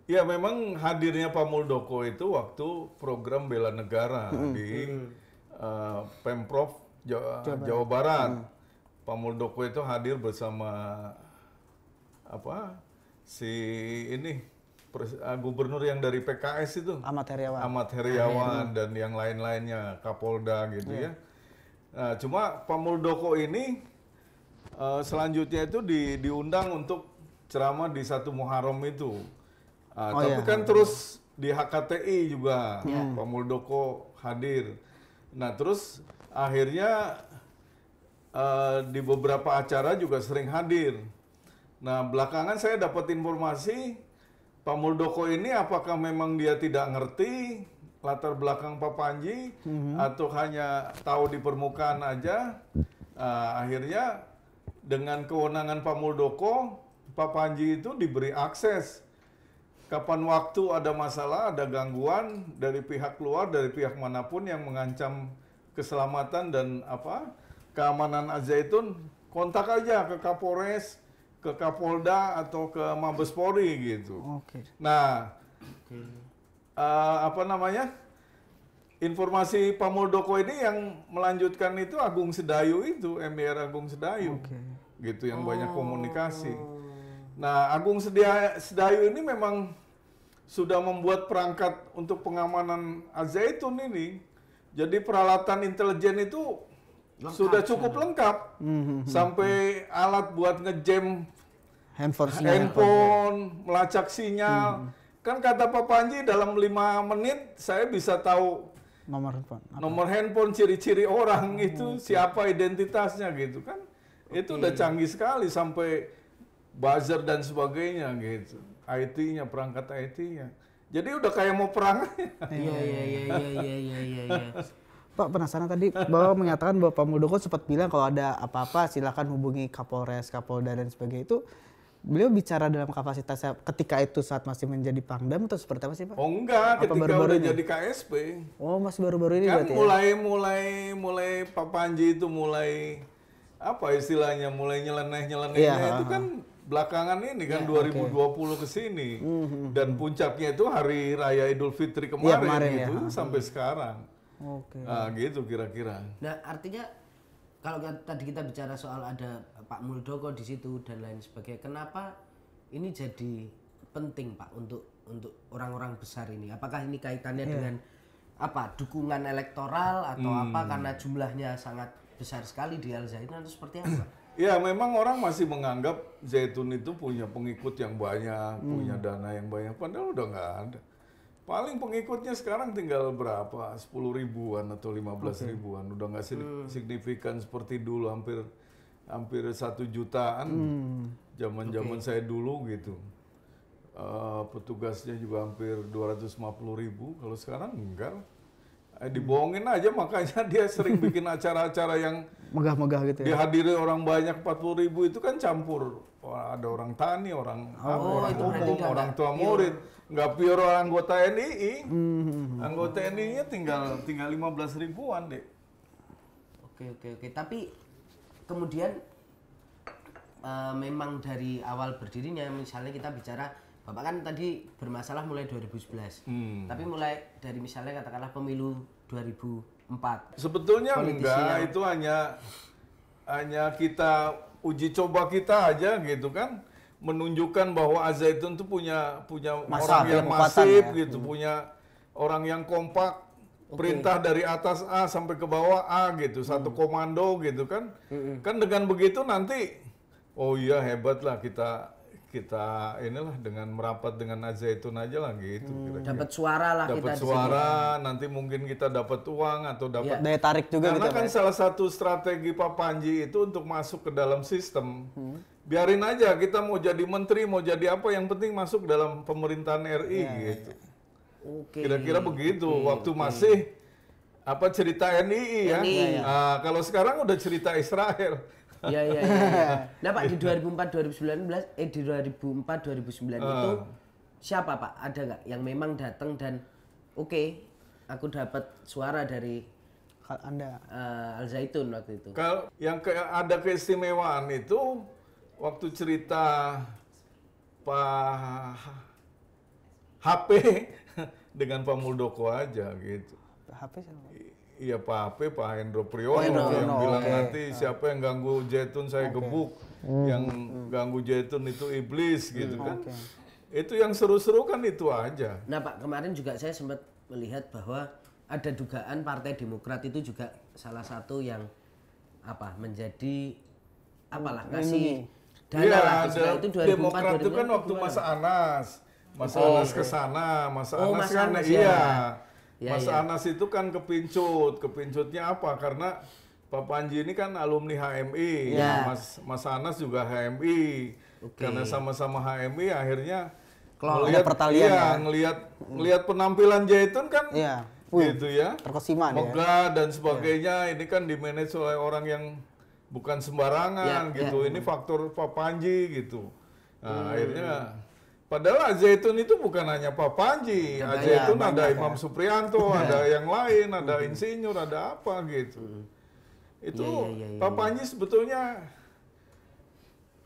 Ya memang hadirnya Pak Muldoko itu waktu program bela negara hmm. di hmm. Uh, Pemprov Jawa, Jawa Barat. Jawa Barat. Hmm. Pak Muldoko itu hadir bersama apa si ini ah, gubernur yang dari PKS itu Ahmad Heriawan Ahmad ah, Heriawan dan yang lain-lainnya Kapolda gitu yeah. ya nah cuma Pak Muldoko ini uh, selanjutnya itu di, diundang untuk ceramah di satu Muharram itu uh, oh, tapi yeah. kan terus di HKTI juga yeah. Pak Muldoko hadir nah terus akhirnya uh, di beberapa acara juga sering hadir Nah, belakangan saya dapat informasi Pak Muldoko ini apakah memang dia tidak ngerti latar belakang Pak Panji mm-hmm. atau hanya tahu di permukaan aja? Uh, akhirnya dengan kewenangan Pak Muldoko, Pak Panji itu diberi akses. Kapan waktu ada masalah, ada gangguan dari pihak luar, dari pihak manapun yang mengancam keselamatan dan apa keamanan Azaitun, itu kontak aja ke Kapolres, ke Kapolda atau ke Mabes Polri gitu. Oke. Okay. Nah, okay. Uh, eh, apa namanya? Informasi Pak Muldoko ini yang melanjutkan itu Agung Sedayu itu, MBR Agung Sedayu. Okay. Gitu yang oh. banyak komunikasi. Nah, Agung Sedayu ini memang sudah membuat perangkat untuk pengamanan Azaitun ini. Jadi peralatan intelijen itu Lengkap, sudah cukup sebenernya. lengkap mm-hmm. sampai alat buat ngejam handphone, handphone melacak sinyal. Mm-hmm. Kan kata Pak Panji dalam lima menit saya bisa tahu nomor handphone. Apa? Nomor handphone ciri-ciri orang oh, itu okay. siapa identitasnya gitu kan. Okay. Itu udah canggih sekali sampai buzzer dan sebagainya gitu. IT-nya perangkat IT-nya. Jadi udah kayak mau perang. iya iya iya iya iya iya. iya. Pak penasaran tadi bahwa mengatakan bahwa Pak Muldoko sempat bilang kalau ada apa-apa silakan hubungi Kapolres, Kapolda dan sebagainya itu beliau bicara dalam kapasitasnya ketika itu saat masih menjadi Pangdam atau seperti apa sih Pak? Oh enggak, apa ketika baru -baru udah ini? jadi KSP. Oh masih baru-baru ini kan berarti ya? mulai, ya? mulai, mulai, Pak Panji itu mulai apa istilahnya, mulai nyeleneh-nyelenehnya ya, itu kan belakangan ini kan ya, 2020 okay. ke sini. Mm -hmm. Dan puncaknya itu hari raya Idul Fitri iya, kemarin, ya, kemarin gitu ya. sampai sekarang. Oke. Okay. Nah, gitu kira-kira. Nah, artinya kalau tadi kita bicara soal ada Pak Muldoko di situ dan lain sebagainya, kenapa ini jadi penting Pak untuk untuk orang-orang besar ini? Apakah ini kaitannya yeah. dengan apa dukungan elektoral atau hmm. apa karena jumlahnya sangat besar sekali di Al Zaitun atau seperti apa? ya memang orang masih menganggap Zaitun itu punya pengikut yang banyak, hmm. punya dana yang banyak, padahal udah nggak ada. Paling pengikutnya sekarang tinggal berapa? 10 ribuan atau 15 okay. ribuan. Udah nggak hmm. signifikan seperti dulu hampir hampir satu jutaan. Hmm. Zaman-zaman hmm. okay. saya dulu gitu. Uh, petugasnya juga hampir 250 ribu. Kalau sekarang enggak. Eh, dibohongin aja makanya dia sering bikin acara-acara yang megah-megah gitu ya. Dihadiri orang banyak 40 ribu itu kan campur. Wah, oh, ada orang tani, orang oh, orang umum, orang tua murid, nggak pure anggota NII. Hmm. Anggota NII-nya tinggal tinggal 15 ribuan, deh Oke, oke, oke. Tapi kemudian uh, memang dari awal berdirinya misalnya kita bicara Bapak kan tadi bermasalah mulai 2011. Hmm. Tapi mulai dari misalnya katakanlah pemilu 2004. Sebetulnya Politisi enggak, itu hanya hanya kita uji coba kita aja gitu kan menunjukkan bahwa Azaitun itu punya punya Masa, orang yang masif ya? gitu, hmm. punya orang yang kompak perintah dari atas A sampai ke bawah A gitu, hmm. satu hmm. komando gitu kan. Hmm. Kan dengan begitu nanti oh iya hebatlah kita kita inilah dengan merapat dengan Azaitun aja lah gitu. Hmm, dapat suara lah dapet kita. Dapat suara, nanti mungkin kita dapat uang atau dapat ya. daya tarik juga. Karena gitu, kan salah satu strategi Pak Panji itu untuk masuk ke dalam sistem. Hmm. Biarin aja kita mau jadi menteri, mau jadi apa, yang penting masuk dalam pemerintahan RI ya, iya, gitu. Ya. Okay. Kira-kira begitu. Okay, Waktu okay. masih apa cerita NII ya. NII, ya. Nah, kalau sekarang udah cerita Israel Iya iya iya. iya. Nah Pak di 2004 2019 eh di 2004 2009 uh. itu siapa Pak? Ada nggak yang memang datang dan oke okay, aku dapat suara dari anda uh, Al Zaitun waktu itu. Kalau yang ke, ada keistimewaan itu waktu cerita Pak HP dengan Pak Muldoko aja gitu. HP sama Iya Pak Ape, Pak Hendro Priyono oh, yang bilang okay. nanti siapa yang ganggu Jetun saya okay. gebuk, hmm. yang ganggu Jetun itu iblis gitu hmm. gitu kan. Okay. Itu yang seru-seru kan itu aja. Nah Pak kemarin juga saya sempat melihat bahwa ada dugaan Partai Demokrat itu juga salah satu yang apa menjadi apalah hmm, kasih dana ya, lah ada, itu 2004, Demokrat 2004, itu kan waktu gitu masa kan. Anas, masa oh, Anas ke sana, Mas oh, Anas kan iya. Ya. Ya, Mas ya. Anas itu kan kepincut, kepincutnya apa? Karena Pak Panji ini kan alumni HMI, ya. Nah, Mas Mas Anas juga HMI. Okay. Karena sama-sama HMI, akhirnya kalau pertalian iya, kan? ngelihat penampilan Jaitun kan iya. Wih, gitu ya terkesima Moga ya. dan sebagainya iya. ini kan dimanage oleh orang yang bukan sembarangan iya, gitu iya. ini faktor Pak Panji gitu nah, hmm. akhirnya Padahal Azaitun itu bukan hanya Pak Panji, nah, Azaitun ya, ada Imam ya. Suprianto, iya. ada yang lain, ada mm-hmm. insinyur, ada apa gitu. Mm-hmm. Itu ya, ya, ya, ya, Pak Panji iya. sebetulnya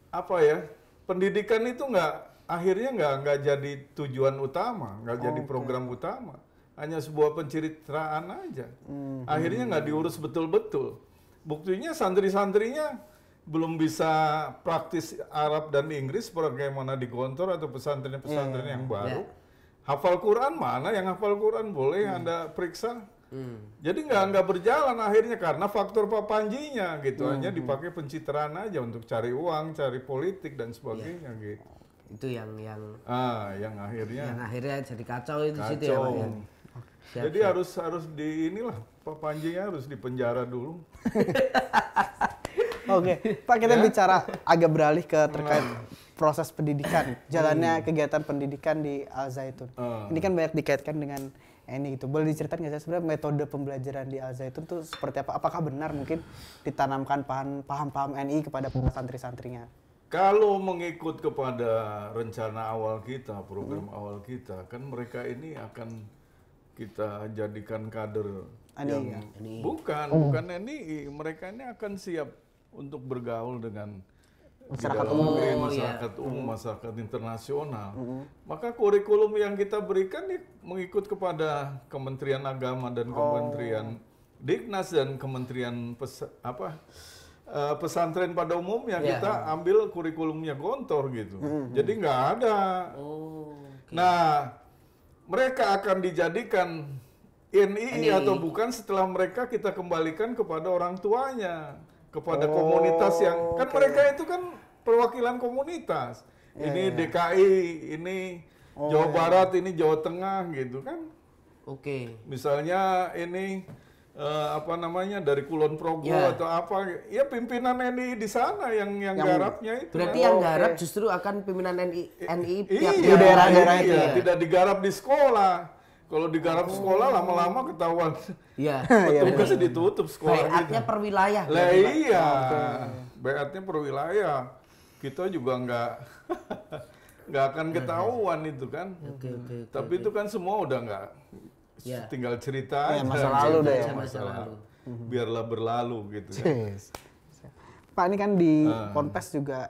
apa ya? Pendidikan itu nggak akhirnya nggak nggak jadi tujuan utama, nggak oh, jadi program utama, hanya sebuah pencitraan aja. -hmm. Akhirnya nggak diurus betul-betul. Buktinya santri-santrinya belum bisa praktis Arab dan Inggris bagaimana di gontor atau pesantren-pesantren hmm. yang baru. Yeah. Hafal Quran mana yang hafal Quran boleh hmm. Anda periksa. Hmm. Jadi nggak nggak berjalan akhirnya karena faktor Pak Panjinya gitu hmm. hanya hmm. dipakai pencitraan aja untuk cari uang, cari politik dan sebagainya yeah. gitu. Itu yang yang ah yang akhirnya yang akhirnya jadi kacau itu kacau. situ ya Pak. Yang, Siap, Jadi siap. harus harus di inilah Pak Panji harus dipenjara dulu. Oke, okay. Pak kita ya. bicara agak beralih ke terkait proses pendidikan, jalannya kegiatan pendidikan di Al Zaitun. Uh. Ini kan banyak dikaitkan dengan ini gitu. Boleh diceritakan nggak sih sebenarnya metode pembelajaran di Al Zaitun tuh seperti apa? Apakah benar mungkin ditanamkan paham-paham NI kepada para santri-santrinya? Kalau mengikut kepada rencana awal kita, program hmm. awal kita, kan mereka ini akan kita jadikan kader Ani, yang ya? bukan, hmm. bukan NI. Mereka ini akan siap untuk bergaul dengan masyarakat umum, negeri, iya. masyarakat umum, mm-hmm. masyarakat internasional. Mm -hmm. Maka kurikulum yang kita berikan nih mengikut kepada Kementerian Agama dan oh. Kementerian oh. Dignas dan Kementerian pes apa uh, pesantren pada umumnya yeah. kita ambil kurikulumnya gontor gitu. Mm -hmm. Jadi nggak ada. Oh, okay. Nah, mereka akan dijadikan NII atau bukan setelah mereka kita kembalikan kepada orang tuanya kepada oh, komunitas yang kan okay. mereka itu kan perwakilan komunitas. Yeah, ini yeah. Iya. DKI, ini oh, Jawa yeah. Iya. Barat, ini Jawa Tengah gitu kan. Oke. Okay. Misalnya ini uh, apa namanya dari Kulon Progo yeah. atau apa ya pimpinan NI di sana yang yang, yang garapnya itu berarti kan. yang garap okay. justru akan pimpinan NI NI tiap iya, daerah-daerah itu ya? tidak digarap di sekolah kalau di garap oh. sekolah lama-lama ketahuan. Iya. iya, iya. Petugasnya ditutup sekolah. Gitu. BAT-nya per wilayah. Lah gitu, iya. Oh, BAT-nya per wilayah. Kita juga nggak nggak akan ketahuan itu kan. Oke, oke. Tapi itu kan semua udah nggak ya. tinggal cerita ya, masa lalu deh ya. masa lalu biarlah berlalu gitu kan. Pak ini kan di uh. Ah. Ponpes juga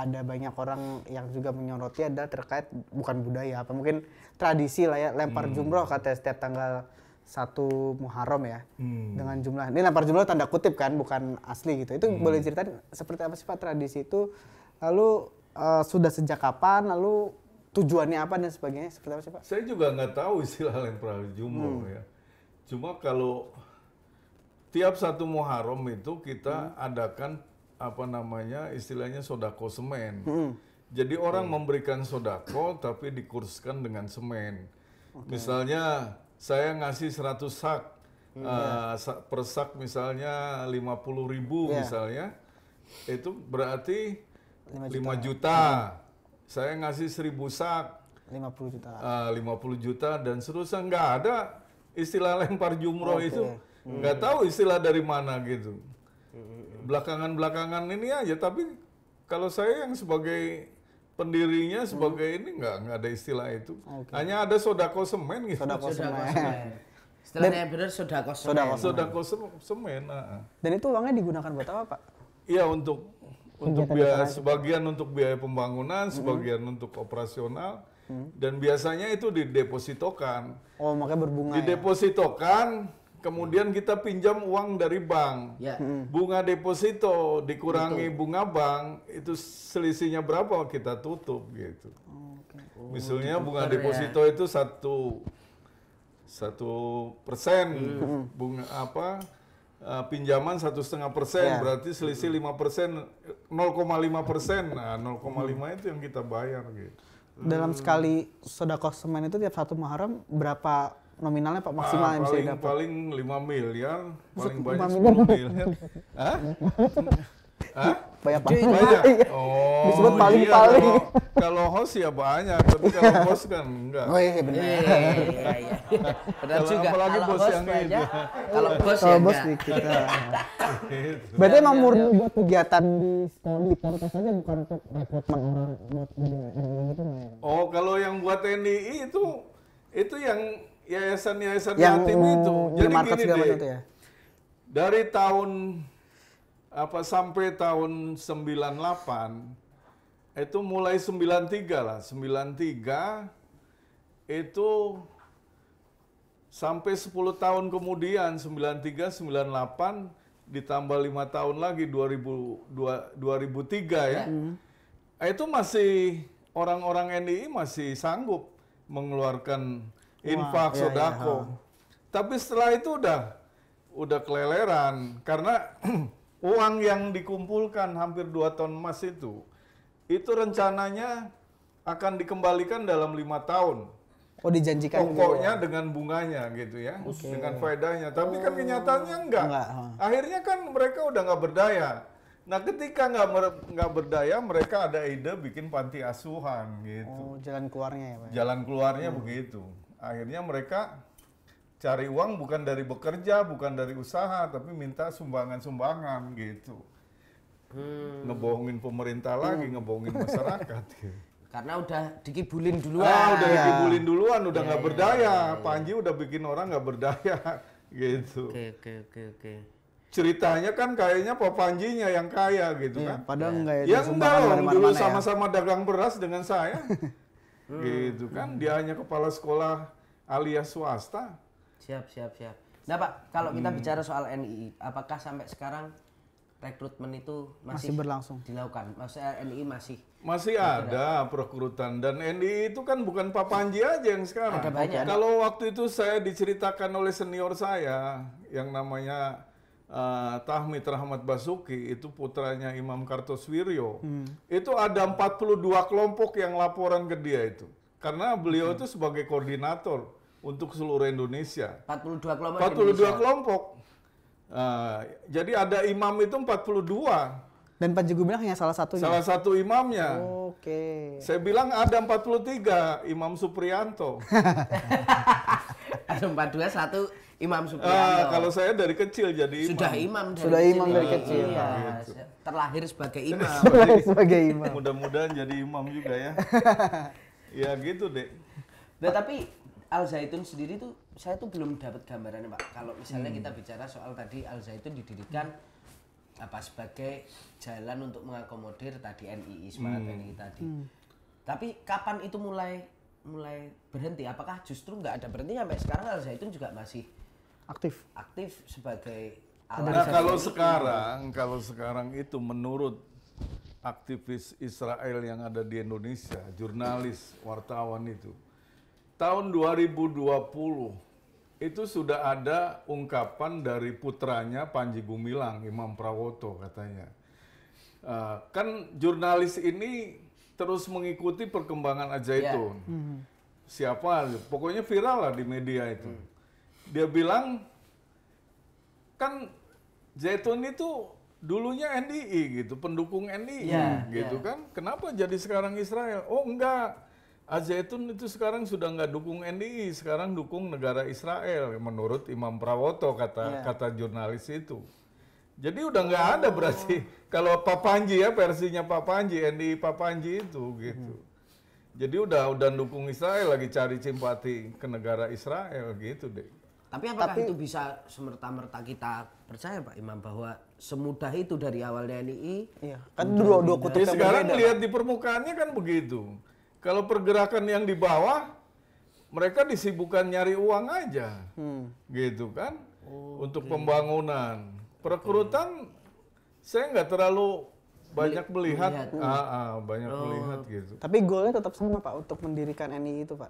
ada banyak orang yang juga menyoroti adalah terkait bukan budaya apa mungkin tradisi lah ya lempar hmm. jumroh kata setiap tanggal satu Muharram ya hmm. dengan jumlah ini lempar jumroh tanda kutip kan bukan asli gitu itu hmm. boleh ceritain seperti apa sih pak tradisi itu lalu uh, sudah sejak kapan lalu tujuannya apa dan sebagainya seperti apa sih pak? Saya juga nggak tahu istilah lempar jumroh hmm. ya. Cuma kalau tiap satu Muharram itu kita hmm. adakan apa namanya istilahnya sodako semen. Hmm. Jadi orang hmm. memberikan sodako tapi dikurskan dengan semen. Okay. Misalnya saya ngasih 100 sak, hmm, uh, eh, yeah. per sak misalnya 50 ribu yeah. misalnya, itu berarti 5 juta. 5 juta. Hmm. Saya ngasih 1000 sak. 50 juta. Eh, uh, 50 juta dan seterusnya. Nggak ada istilah lempar jumroh okay. itu. Hmm. Nggak hmm. tahu istilah dari mana gitu belakangan-belakangan ini aja. Tapi kalau saya yang sebagai pendirinya sebagai hmm. ini nggak nggak ada istilah itu. Okay. Hanya ada sodako semen gitu. Sodako, sodako semen. Istilahnya benar sodako semen. Sodako, sodako semen. Nah. Dan itu uangnya digunakan buat apa, Pak? Iya untuk untuk Kegiatan biaya sebagian untuk biaya pembangunan, hmm. sebagian untuk operasional. Hmm. Dan biasanya itu didepositokan. Oh, makanya berbunga. Didepositokan ya? Kemudian kita pinjam uang dari bank. Ya. Hmm. Bunga deposito dikurangi Betul. bunga bank, itu selisihnya berapa kita tutup gitu. okay. oh, Misalnya bunga ya. deposito ya. itu satu satu persen hmm. hmm. bunga apa uh, pinjaman satu setengah persen ya. berarti selisih lima persen 0,5 persen nah 0,5 lima hmm. itu yang kita bayar gitu dalam sekali sodako semen itu tiap satu muharam berapa nominalnya pak ah, maksimal ah, yang paling, bisa dapat paling 5 miliar paling banyak 10 miliar Hah? Hah? banyak banget banyak iya. oh disebut iya, paling iya, paling kalau, kalau host ya banyak tapi kalau bos kan enggak oh iya benar iya, iya, iya benar juga apalagi kalau bos yang aja, kalau bos kalau ya bos di kita ya. gitu. berarti emang murni buat kegiatan di sekolah di Portas aja bukan untuk rekrutmen orang buat gitu ya? oh kalau yang buat TNI itu itu yang yayasan-yayasan yang yatim itu. Jadi gini deh, itu ya? dari tahun apa sampai tahun 98 itu mulai 93 lah 93 itu sampai 10 tahun kemudian 93 98 ditambah lima tahun lagi 2000, 2003 ya, ya. itu masih orang-orang NII masih sanggup mengeluarkan infak, iya, iya, sodako. Tapi setelah itu udah udah keleleran karena uang yang dikumpulkan hampir 2 ton emas itu itu rencananya akan dikembalikan dalam lima tahun. Oh dijanjikan gitu pokoknya juga. Ya? dengan bunganya gitu ya, okay. dengan faedahnya. Tapi kan oh. kan kenyataannya enggak. enggak. Akhirnya kan mereka udah nggak berdaya. Nah ketika nggak nggak berdaya mereka ada ide bikin panti asuhan gitu. Oh jalan keluarnya ya. Pak. Jalan keluarnya hmm. begitu akhirnya mereka cari uang bukan dari bekerja, bukan dari usaha, tapi minta sumbangan-sumbangan gitu. Hmm. Ngebohongin pemerintah hmm. lagi, ngebohongin masyarakat gitu. Karena udah dikibulin ah, duluan. Ah, udah iya. dikibulin duluan, udah iya, nggak ya, ya, berdaya. Ya, Panji udah bikin orang nggak berdaya gitu. Oke, oke, oke, oke. Ceritanya kan kayaknya Pak Panjinya yang kaya gitu kan. Padahal nggak ya. Ya enggak dulu ya. sama-sama dagang beras dengan saya. hmm. gitu kan hmm. dia hanya kepala sekolah alias swasta siap siap siap nah pak kalau kita hmm. bicara soal NII apakah sampai sekarang rekrutmen itu masih, masih berlangsung dilakukan maksudnya NII masih masih ada perekrutan dan NII itu kan bukan Pak Panji aja yang sekarang ada banyak kalau waktu itu saya diceritakan oleh senior saya yang namanya Tahmi eh, Tahmid Rahmat Basuki itu putranya Imam Kartosuwiryo. hmm. itu ada 42 kelompok yang laporan ke dia itu karena beliau hmm. itu sebagai koordinator untuk seluruh Indonesia 42 kelompok 42 Indonesia. kelompok uh, jadi ada imam itu 42 dan Panji Gumilang hanya salah satu. salah satu imamnya oke okay. saya bilang ada 43 Imam Suprianto ada empat dua satu Imam Supriyanto. Ah, kalau saya dari kecil jadi imam. Sudah imam dari Sudah imam dari kecil. Iya, gitu. terlahir sebagai imam. sebagai, sebagai imam. Mudah-mudahan jadi imam juga ya. ya gitu, deh. Nah, tapi Al Zaitun sendiri tuh saya tuh belum dapat gambarannya, Pak. Kalau misalnya hmm. kita bicara soal tadi Al Zaitun didirikan apa sebagai jalan untuk mengakomodir tadi NII semangat hmm. NII tadi. Hmm. Tapi kapan itu mulai mulai berhenti? Apakah justru nggak ada berhenti sampai sekarang Al Zaitun juga masih aktif aktif sebagai Nah, kalau sekarang, kalau sekarang itu menurut aktivis Israel yang ada di Indonesia, jurnalis, wartawan itu, tahun 2020 itu sudah ada ungkapan dari putranya Panji Gumilang, Imam Prawoto katanya. Uh, kan jurnalis ini terus mengikuti perkembangan aja ya. itu. Hmm. Siapa? Pokoknya viral lah di media itu. Mm. Dia bilang kan Zaitun itu dulunya NDI gitu, pendukung NDI yeah, ya. gitu yeah. kan. Kenapa jadi sekarang Israel? Oh enggak. Azaitun itu sekarang sudah enggak dukung NDI, sekarang dukung negara Israel menurut Imam Prawoto kata yeah. kata jurnalis itu. Jadi udah nggak ada berarti kalau Pak Panji ya versinya Pak Panji, Andy Pak Panji itu gitu. Jadi udah udah dukung Israel lagi cari simpati ke negara Israel gitu deh. Tapi apakah Tapi, itu bisa semerta-merta kita percaya Pak Imam bahwa semudah itu dari awal DNI? Iya. Kan dua dua kutub yang sekarang lihat di permukaannya kan begitu. Kalau pergerakan yang di bawah mereka disibukkan nyari uang aja. Hmm. Gitu kan? Oh, untuk pembangunan Perekrutan saya nggak terlalu banyak melihat, melihat. Ah, ah, banyak oh. melihat gitu. Tapi goalnya tetap sama Pak untuk mendirikan NI itu Pak.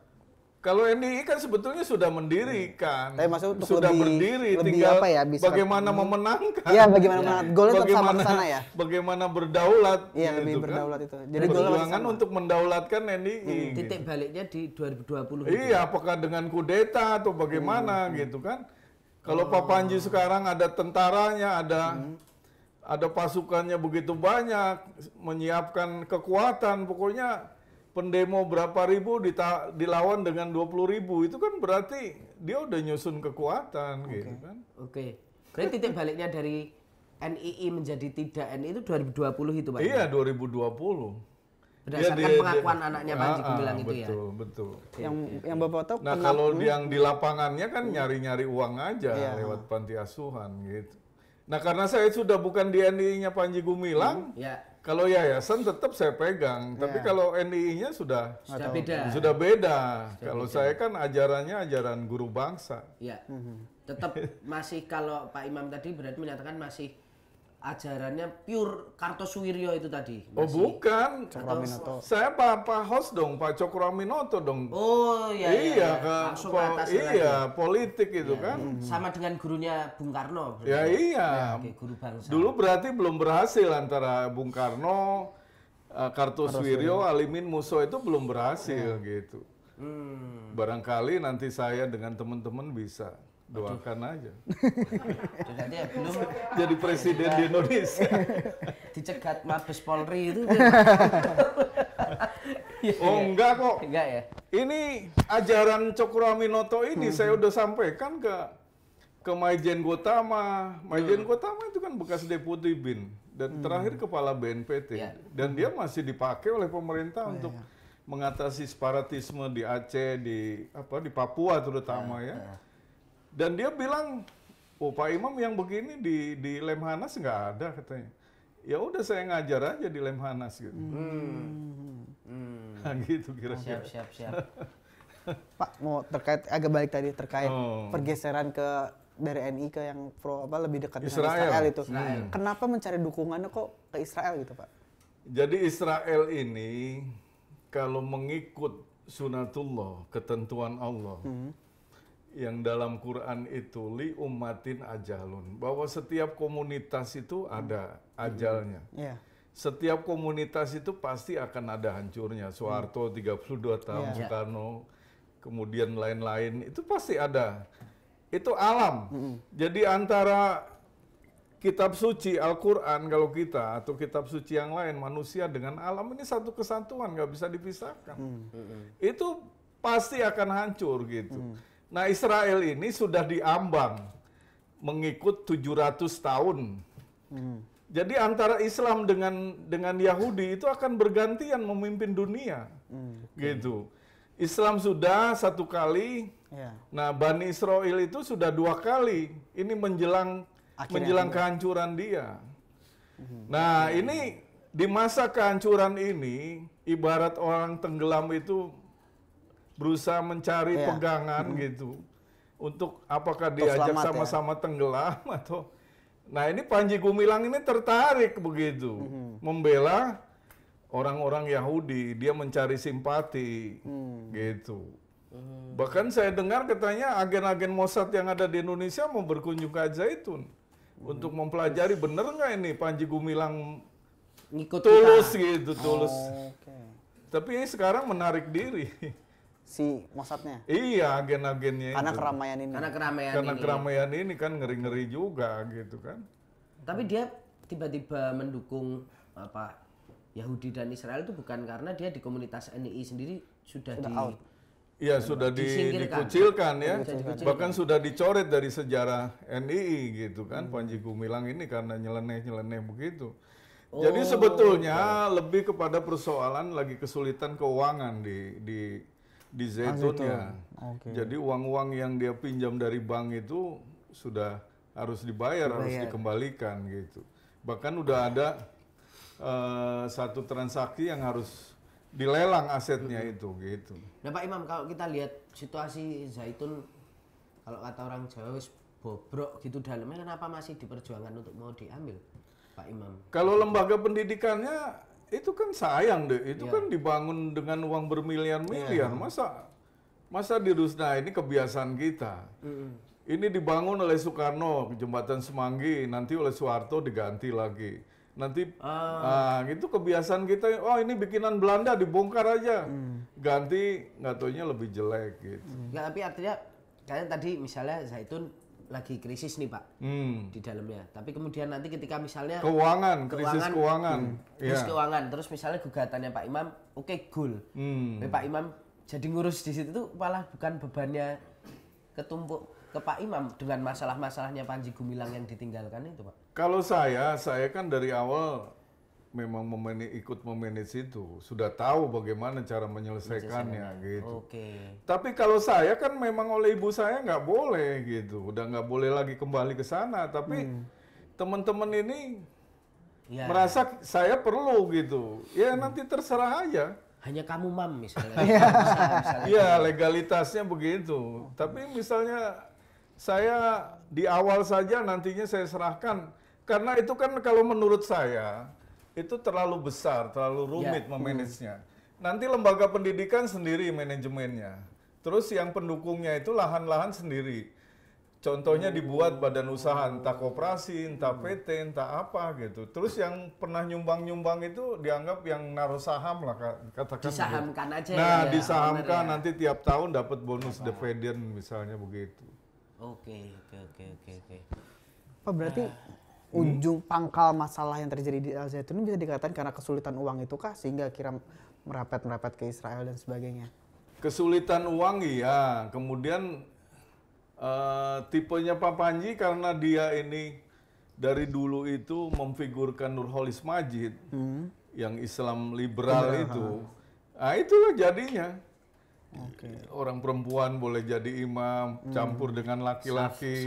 Kalau NDI kan sebetulnya sudah mendirikan, Tapi untuk sudah lebih, berdiri, lebih tinggal apa ya, bisa bagaimana hmm. memenangkan. Iya, bagaimana ya. tetap sama sana ya. Bagaimana berdaulat. Iya, gitu lebih kan. berdaulat kan. itu. Jadi perjuangan untuk mendaulatkan NDI. Hmm, gitu. titik baliknya di 2020. Iya, gitu. Ya. apakah dengan kudeta atau bagaimana hmm. hmm. gitu kan? Kalau oh. Panji sekarang ada tentaranya, ada hmm. ada pasukannya begitu banyak, menyiapkan kekuatan, pokoknya pendemo berapa ribu dita, dilawan dengan 20 ribu, itu kan berarti dia udah nyusun kekuatan okay. gitu kan. Oke. Okay. jadi titik baliknya dari NII menjadi tidak Nii itu 2020 itu Pak? Iya, 2020 berdasarkan iya, dia, dia, pengakuan dia, anaknya Panji Gumilang ah, ah itu betul, ya. Betul, betul. Yang yang Bapak tahu Nah, kalau dulu. yang di lapangannya kan nyari-nyari uang aja iya. lewat panti asuhan gitu. Nah, karena saya sudah bukan di nii nya Panji Gumilang, hmm, ya. kalau yayasan tetap saya pegang, ya. tapi iya. kalau nii nya sudah sudah beda. Sudah beda. Sudah kalau beda. saya kan ajarannya ajaran guru bangsa. Ya. Mm -hmm. Tetap masih kalau Pak Imam tadi berarti menyatakan masih ajarannya pure Kartosuwiryo itu tadi. Masih. Oh bukan, saya Pak Pak Host dong, Pak Cokroaminoto dong. Oh iya, iya, iya, iya. Kan. langsung po, atas Iya, lagi. politik itu iya. kan. Hmm. Sama dengan gurunya Bung Karno. Ya, Ya iya. Ya, guru bangsa. Dulu berarti belum berhasil antara Bung Karno, eh, Kartosuwiryo, Alimin Muso itu belum berhasil iya. gitu. Hmm. Barangkali nanti saya dengan teman-teman bisa doakan aja. Jadi belum jadi presiden di Indonesia. Dicegat Mabes Polri itu. oh enggak kok. Enggak ya. Ini ajaran Cokroaminoto ini hmm. saya udah sampaikan ke ke Majen Gotama. Majen hmm. Gotama itu kan bekas deputi BIN dan hmm. terakhir kepala BNPT. Ya. Dan dia masih dipakai oleh pemerintah oh, untuk ya. mengatasi separatisme di Aceh, di apa di Papua terutama ah, ya. ya. ya dan dia bilang, oh Pak Imam yang begini di di Lemhanas nggak ada katanya. Ya udah saya ngajar aja di Lemhanas gitu. Hmm. Hmm. Nah, gitu kira-kira. Siap, siap, siap. Pak mau terkait agak balik tadi terkait oh. pergeseran ke dari NI ke yang pro apa lebih dekat Israel. dengan Israel itu. Israel. Hmm. Kenapa mencari dukungannya kok ke Israel gitu, Pak? Jadi Israel ini kalau mengikut sunatullah, ketentuan Allah, hmm yang dalam Quran itu li umatin ajalun bahwa setiap komunitas itu ada hmm. ajalnya. Yeah. Setiap komunitas itu pasti akan ada hancurnya. Soeharto 32 hmm. tahun, yeah. Soekarno, kemudian lain-lain itu pasti ada. Itu alam. -hmm. Jadi antara kitab suci Al-Qur'an kalau kita atau kitab suci yang lain manusia dengan alam ini satu kesatuan nggak bisa dipisahkan. -hmm. Itu pasti akan hancur gitu. -hmm. Nah, Israel ini sudah diambang mengikut 700 tahun. Hmm. Jadi antara Islam dengan dengan Yahudi itu akan bergantian memimpin dunia, hmm. gitu. Islam sudah satu kali, yeah. nah Bani Israel itu sudah dua kali. Ini menjelang menjelang kehancuran dia. Hmm. Nah hmm. ini di masa kehancuran ini, ibarat orang tenggelam itu berusaha mencari yeah. pegangan hmm. gitu untuk apakah diajak ya. sama-sama ya. tenggelam atau nah ini Panji Gumilang ini tertarik begitu hmm. membela orang-orang Yahudi dia mencari simpati hmm. gitu hmm. bahkan saya dengar katanya agen-agen Mossad yang ada di Indonesia mau berkunjung ke Al Zaitun hmm. untuk mempelajari bener nggak ini Panji Gumilang Ngikut tulus kita. gitu tulus oh, okay. tapi sekarang menarik diri si Mosatnya. Iya, agen-agennya. Karena keramaian ini. Karena keramaian Karena ini. keramaian ini kan ngeri-ngeri juga gitu kan. Tapi dia tiba-tiba mendukung apa Yahudi dan Israel itu bukan karena dia di komunitas NII sendiri sudah, sudah di out. Iya, sudah di, dikucilkan ya. Dikucilkan. Bahkan sudah dicoret dari sejarah NII gitu kan. Hmm. Panji Gumilang ini karena nyeleneh-nyeleneh begitu. Oh, Jadi sebetulnya okay. lebih kepada persoalan lagi kesulitan keuangan di di di zaitun ya. Okay. Jadi uang-uang yang dia pinjam dari bank itu sudah harus dibayar, dibayar. harus dikembalikan gitu. Bahkan udah ada uh, satu transaksi yang harus dilelang asetnya hmm. itu gitu. Nah Pak Imam kalau kita lihat situasi zaitun kalau kata orang Jawa bobrok gitu dalamnya kenapa masih diperjuangkan untuk mau diambil Pak Imam? Kalau lembaga pendidikannya itu kan sayang deh. Itu ya. kan dibangun dengan uang bermiliar-miliar. Ya. Masa masa di Rusna ini kebiasaan kita. -hmm. Ini dibangun oleh Soekarno jembatan Semanggi, nanti oleh Soeharto diganti lagi. Nanti ah. nah, itu kebiasaan kita. Oh ini bikinan Belanda dibongkar aja, mm. ganti nggak lebih jelek gitu. Mm. Ya tapi artinya kayak tadi misalnya Zaitun lagi krisis nih pak hmm. di dalamnya. Tapi kemudian nanti ketika misalnya keuangan, krisis keuangan, keuangan. Hmm, krisis iya. keuangan, terus misalnya gugatannya Pak Imam, oke okay, gul Hmm. Pak Imam jadi ngurus di situ tuh malah bukan bebannya ketumpuk ke Pak Imam dengan masalah-masalahnya Panji Gumilang yang ditinggalkan itu pak. Kalau saya, saya kan dari awal memang memanage, ikut memanage itu, sudah tahu bagaimana cara menyelesaikannya gitu. Oke. Okay. Tapi kalau saya kan memang oleh ibu saya nggak boleh gitu, udah nggak boleh lagi kembali ke sana. Tapi hmm. teman-teman ini ya. merasa saya perlu gitu, ya hmm. nanti terserah aja. Hanya kamu mam misalnya. Iya. iya legalitasnya begitu. Tapi misalnya saya di awal saja nantinya saya serahkan karena itu kan kalau menurut saya itu terlalu besar, terlalu ya. rumit ya. memanagenya. Hmm. Nanti lembaga pendidikan sendiri manajemennya. Terus yang pendukungnya itu lahan-lahan sendiri. Contohnya hmm. dibuat badan usaha, entah koperasi, entah PT, entah apa gitu. Terus yang pernah nyumbang-nyumbang itu dianggap yang naruh saham lah katakan. Gitu. Disahamkan gitu. aja. Nah, ya, disahamkan ya. nanti tiap tahun dapat bonus apa? Oh. dividend misalnya begitu. Oke, oke, oke, oke, oke. Pak oh, berarti nah ujung pangkal masalah yang terjadi di Al Zaitun bisa dikatakan karena kesulitan uang itu kah sehingga kira merapat-merapat ke Israel dan sebagainya? Kesulitan uang iya, kemudian uh, tipenya Pak Panji karena dia ini dari dulu itu memfigurkan Nurholis Majid hmm. yang Islam liberal, iya, itu. Nah, itulah jadinya Okay. Orang perempuan boleh jadi imam, hmm. campur dengan laki-laki.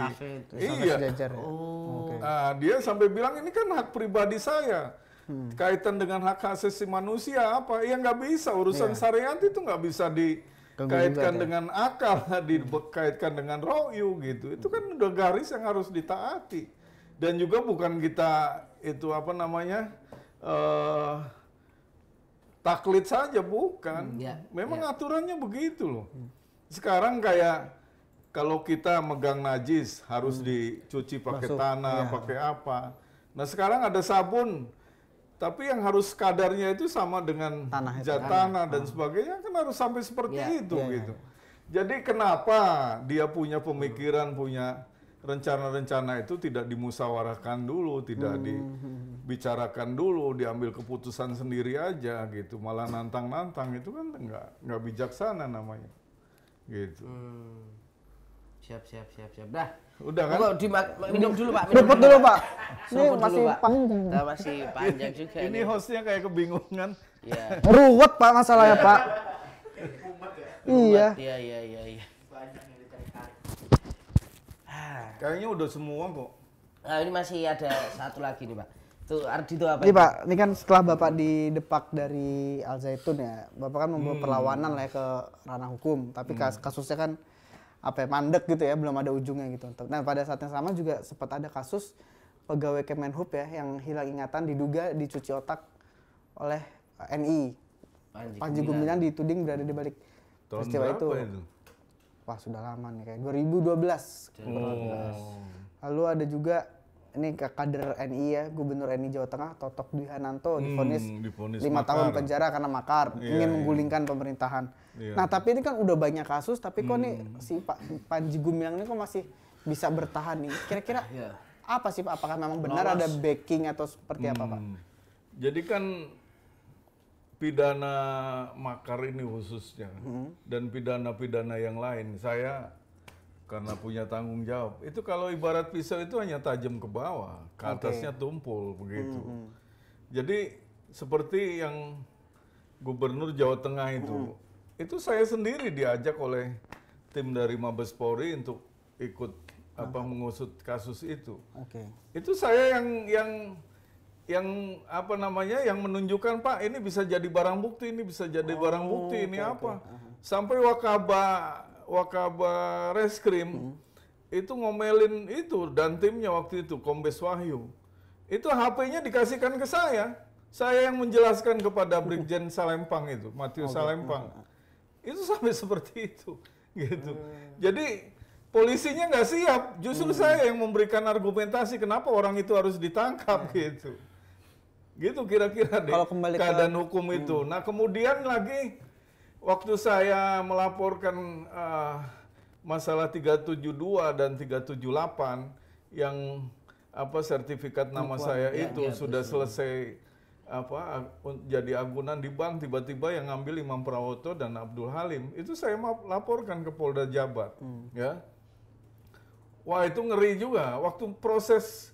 Iya. ya? oh. okay. nah, dia sampai bilang ini kan hak pribadi saya. Hmm. Kaitan dengan hak asasi manusia apa? Ya nggak bisa urusan yeah. syariat itu nggak bisa dikaitkan kaitkan dengan akal, dikaitkan dengan royu gitu. Itu kan udah garis yang harus ditaati. Dan juga bukan kita itu apa namanya? Uh, Taklit saja bukan. Hmm, ya, Memang ya. aturannya begitu loh. Sekarang kayak kalau kita megang najis harus hmm. dicuci pakai Masuk, tanah, ya. pakai apa. Nah sekarang ada sabun, tapi yang harus kadarnya itu sama dengan tanah, jatana tanah. dan hmm. sebagainya kan harus sampai seperti ya, itu ya, ya. gitu. Ya. Jadi kenapa dia punya pemikiran punya rencana-rencana itu tidak dimusawarahkan dulu, tidak hmm. dibicarakan dulu, diambil keputusan sendiri aja gitu, malah nantang-nantang itu kan nggak nggak bijaksana namanya, gitu. Hmm. Siap, siap, siap, siap. Dah. Udah kan? dimak- minum dulu Pak. Minum dulu, Pak. Ini masih dulu, panjang. Nah, masih panjang juga. Ini, ini hostnya kayak kebingungan. Ya. Ruwet Pak masalahnya iya. Pak. ya. Iya. Iya, iya, iya. iya. Kayaknya udah semua kok. Nah, ini masih ada satu lagi nih, Pak. Tuh Ardito apa? Ini Pak, ini kan setelah Bapak didepak dari Al Zaitun ya, Bapak kan membawa hmm. perlawanan lah ya ke ranah hukum, tapi hmm. kasusnya kan apa ya, mandek gitu ya, belum ada ujungnya gitu. Nah, pada saat yang sama juga sempat ada kasus pegawai Kemenhub ya yang hilang ingatan diduga dicuci otak oleh NI. Panji, Gumilang dituding berada di balik peristiwa itu. itu? wah sudah lama nih kayak 2012. Oh. Hmm. Lalu ada juga ini kader NI ya, Gubernur NI Jawa Tengah Totok Dwi Hananto hmm, difonis lima tahun penjara karena makar, yeah, ingin iya, iya. menggulingkan yeah. pemerintahan. Yeah. Nah tapi ini kan udah banyak kasus, tapi kok hmm. nih si Pak Panji Gumilang ini kok masih bisa bertahan nih? Kira-kira yeah. Iya. apa sih Pak? Apakah memang benar ada backing atau seperti hmm. apa Pak? Hmm. Jadi kan pidana makar ini khususnya hmm. dan pidana-pidana yang lain saya karena punya tanggung jawab itu kalau ibarat pisau itu hanya tajam ke bawah ke atasnya okay. tumpul begitu hmm, hmm. jadi seperti yang gubernur Jawa Tengah itu hmm. itu saya sendiri diajak oleh tim dari Mabes Polri untuk ikut apa nah. mengusut kasus itu okay. itu saya yang yang yang apa namanya yang menunjukkan Pak ini bisa jadi barang bukti ini bisa jadi oh, barang bukti ini okay, apa Uh -huh. sampai Wakaba Wakaba Reskrim hmm. itu ngomelin itu dan timnya waktu itu Kombes Wahyu itu HP-nya dikasihkan ke saya saya yang menjelaskan kepada Brigjen Salempang itu Matius okay. Salempang itu sampai seperti itu gitu eh. jadi polisinya nggak siap justru hmm. saya yang memberikan argumentasi kenapa orang itu harus ditangkap uh-huh. gitu Gitu kira-kira deh Kalau kembali keadaan ke... hukum itu. Hmm. Nah kemudian lagi waktu saya melaporkan uh, masalah 372 dan 378 yang apa sertifikat nama Bukan, saya ya, itu ya, sudah betul. selesai apa jadi agunan di bank tiba-tiba yang ngambil Imam Prawoto dan Abdul Halim itu saya mau laporkan ke Polda Jabar hmm. ya wah itu ngeri juga waktu proses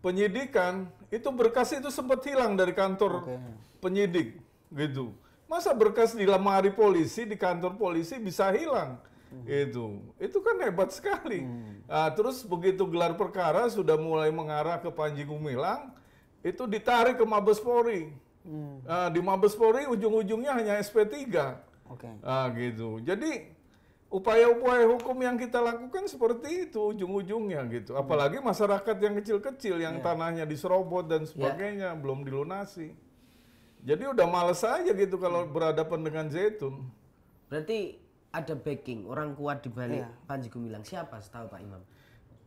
penyidikan itu berkas itu sempat hilang dari kantor okay. penyidik gitu. Masa berkas di lemari polisi di kantor polisi bisa hilang? Hmm. Itu itu kan hebat sekali. Hmm. Nah, terus begitu gelar perkara sudah mulai mengarah ke Panji Gumilang, itu ditarik ke Mabes Polri. Hmm. Nah, di Mabes Polri ujung-ujungnya hanya SP3. Okay. Nah, gitu. Jadi upaya-upaya hukum yang kita lakukan seperti itu ujung-ujungnya gitu. Hmm. Apalagi masyarakat yang kecil-kecil yang yeah. tanahnya diserobot dan ya. sebagainya yeah. belum dilunasi. Jadi udah males aja gitu kalau hmm. berhadapan dengan zaitun. Berarti ada backing orang kuat di balik yeah. Panji Gumilang. Siapa setahu Pak Imam?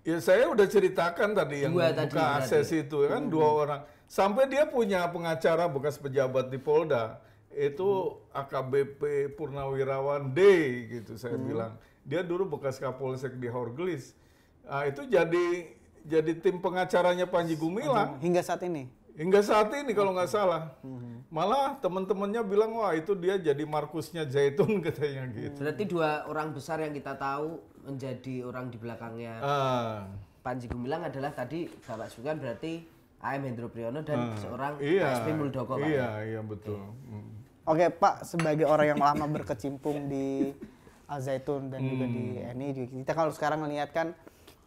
Ya saya udah ceritakan tadi yang buka akses itu ya kan -hmm. dua orang. Sampai dia punya pengacara bekas pejabat di Polda itu AKBP Purnawirawan D gitu saya hmm. bilang. Dia dulu bekas Kapolsek di Horglis. Nah, itu jadi jadi tim pengacaranya Panji Gumilang hingga saat ini. Hingga saat ini kalau nggak hmm. salah. Hmm. Malah teman-temannya bilang wah itu dia jadi Markusnya Zaitun katanya gitu. Berarti dua orang besar yang kita tahu menjadi orang di belakangnya. Uh. Panji Gumilang adalah tadi Bapak Sukan berarti AM Hendro Priyono dan uh, seorang iya, KSP Muldoko Iya, ya? iya betul. Okay. Hmm. Oke Pak, sebagai orang yang lama berkecimpung di Al Zaitun dan hmm. juga di ini hmm. kita kalau sekarang melihat kan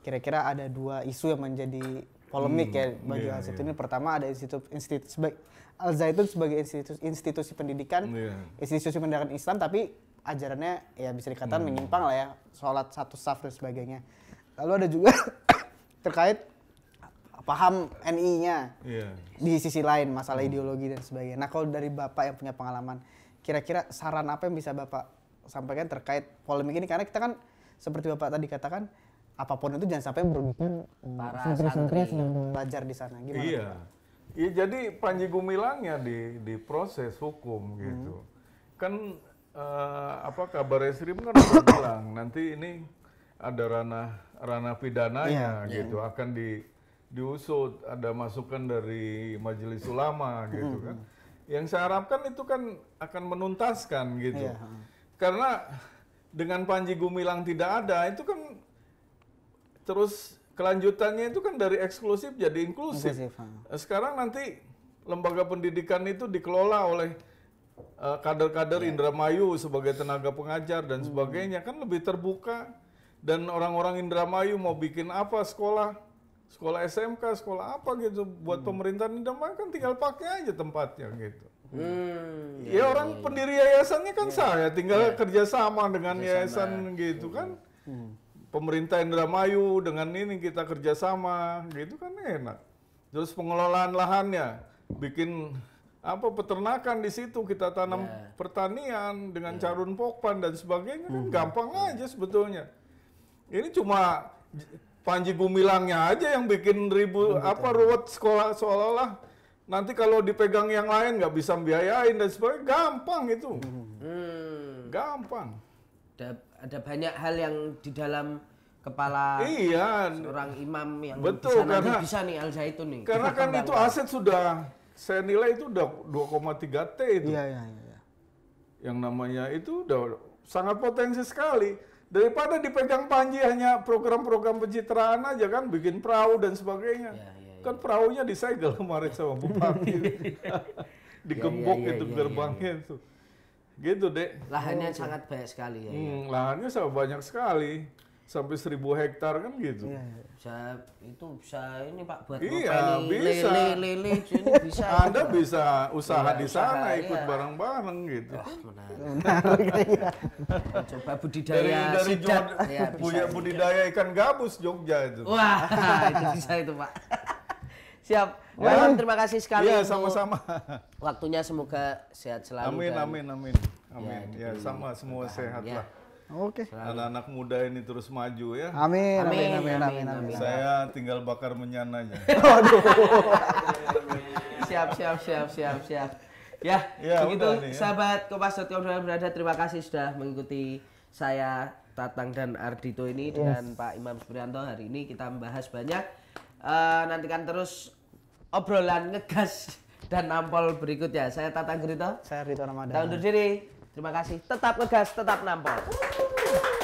kira-kira ada dua isu yang menjadi polemik hmm, ya iya, bagi yeah, Al iya. Zaitun yeah. ini pertama ada institut institut sebagai Al Zaitun sebagai institusi, institusi pendidikan yeah. institusi pendidikan Islam tapi ajarannya ya bisa dikatakan hmm. menyimpang lah ya sholat satu saf dan sebagainya lalu ada juga terkait paham NI-nya yeah. di sisi lain masalah hmm. ideologi dan sebagainya. Nah kalau dari bapak yang punya pengalaman, kira-kira saran apa yang bisa bapak sampaikan terkait polemik ini? Karena kita kan seperti bapak tadi katakan, apapun itu jangan sampai merugikan para santri, santri belajar di sana. Gimana? Iya, iya jadi Panji Gumilangnya di di proses hukum gitu. hmm. gitu. Kan uh, apa kabar Esrim kan udah bilang nanti ini ada ranah ranah pidananya yeah, gitu yeah. akan di diusut, ada masukan dari majelis ulama gitu kan. Yang saya harapkan itu kan akan menuntaskan gitu. Yeah. Karena dengan Panji Gumilang tidak ada, itu kan terus kelanjutannya itu kan dari eksklusif jadi inklusif. inklusif Sekarang nanti lembaga pendidikan itu dikelola oleh e, kader-kader uh, iya. yeah. Indramayu sebagai tenaga pengajar dan sebagainya hmm. sebagainya kan lebih terbuka dan orang-orang Indramayu mau bikin apa sekolah sekolah SMK, sekolah apa gitu buat hmm. pemerintahan Indramayu kan tinggal pakai aja tempatnya gitu. Hmm. Ya, ya orang ya, pendiri yayasannya kan ya. saya, tinggal ya. kerjasama dengan kerjasama. yayasan gitu ya. kan. Hmm. Pemerintah Indramayu dengan ini kita kerjasama gitu kan enak. Terus pengelolaan lahannya, bikin apa peternakan di situ kita tanam yeah. pertanian dengan yeah. carun pokpan dan sebagainya kan hmm. gampang aja sebetulnya. Ini cuma Panji Gumilangnya aja yang bikin ribu Betul. apa ruwet sekolah seolah-olah nanti kalau dipegang yang lain nggak bisa biayain dan sebagainya gampang itu hmm. gampang ada, ada banyak hal yang di dalam kepala iya. seorang imam yang Betul, bisa karena, bisa nih Al itu nih karena kan itu aset sudah saya nilai itu udah 2,3 T itu iya, iya, iya. yang namanya itu udah sangat potensi sekali daripada dipegang Panji hanya program-program pencitraan aja kan bikin perahu dan sebagainya ya, ya, ya. kan perahunya disegel kemarin sama Bupati ya, ya, ya, digembok itu gerbangnya itu gitu dek lahannya oh, sangat banyak sekali ya, hmm, ya. lahannya sangat banyak sekali sampai seribu hektar kan gitu. Iya, bisa itu bisa ini Pak buat iya, bisa. lele lele ini bisa. Anda gitu. bisa usaha ya, di sana usaha, iya. ikut bareng-bareng iya. gitu. Oh, menarik. menarik ya. Coba budidaya dari, dari sidat. jod, ya, bisa, budidaya ikan gabus Jogja itu. Wah, itu bisa itu Pak. Siap. Ya. terima kasih sekali. Iya, sama-sama. Waktunya semoga sehat selalu. Amin, dan, amin, amin. Ya, amin. Ya, ya sama semua sehat ya. lah. Oke. Anak-anak muda ini terus maju ya. Amin, amin, amin, amin, amin. Saya tinggal bakar menyan aja. siap, siap, siap, siap, siap. Ya, ya begitu nih, ya. sahabat Kompas.com sudah berada. Terima kasih sudah mengikuti saya Tatang dan Ardito ini dengan Pak Imam Suprianto hari ini kita membahas banyak. Eh, nantikan terus obrolan ngegas dan nampol berikutnya. Saya Tatang Gerito. Saya Rito Ramadhan, Tahun diri. Terima kasih. Tetap ngegas, tetap nampol.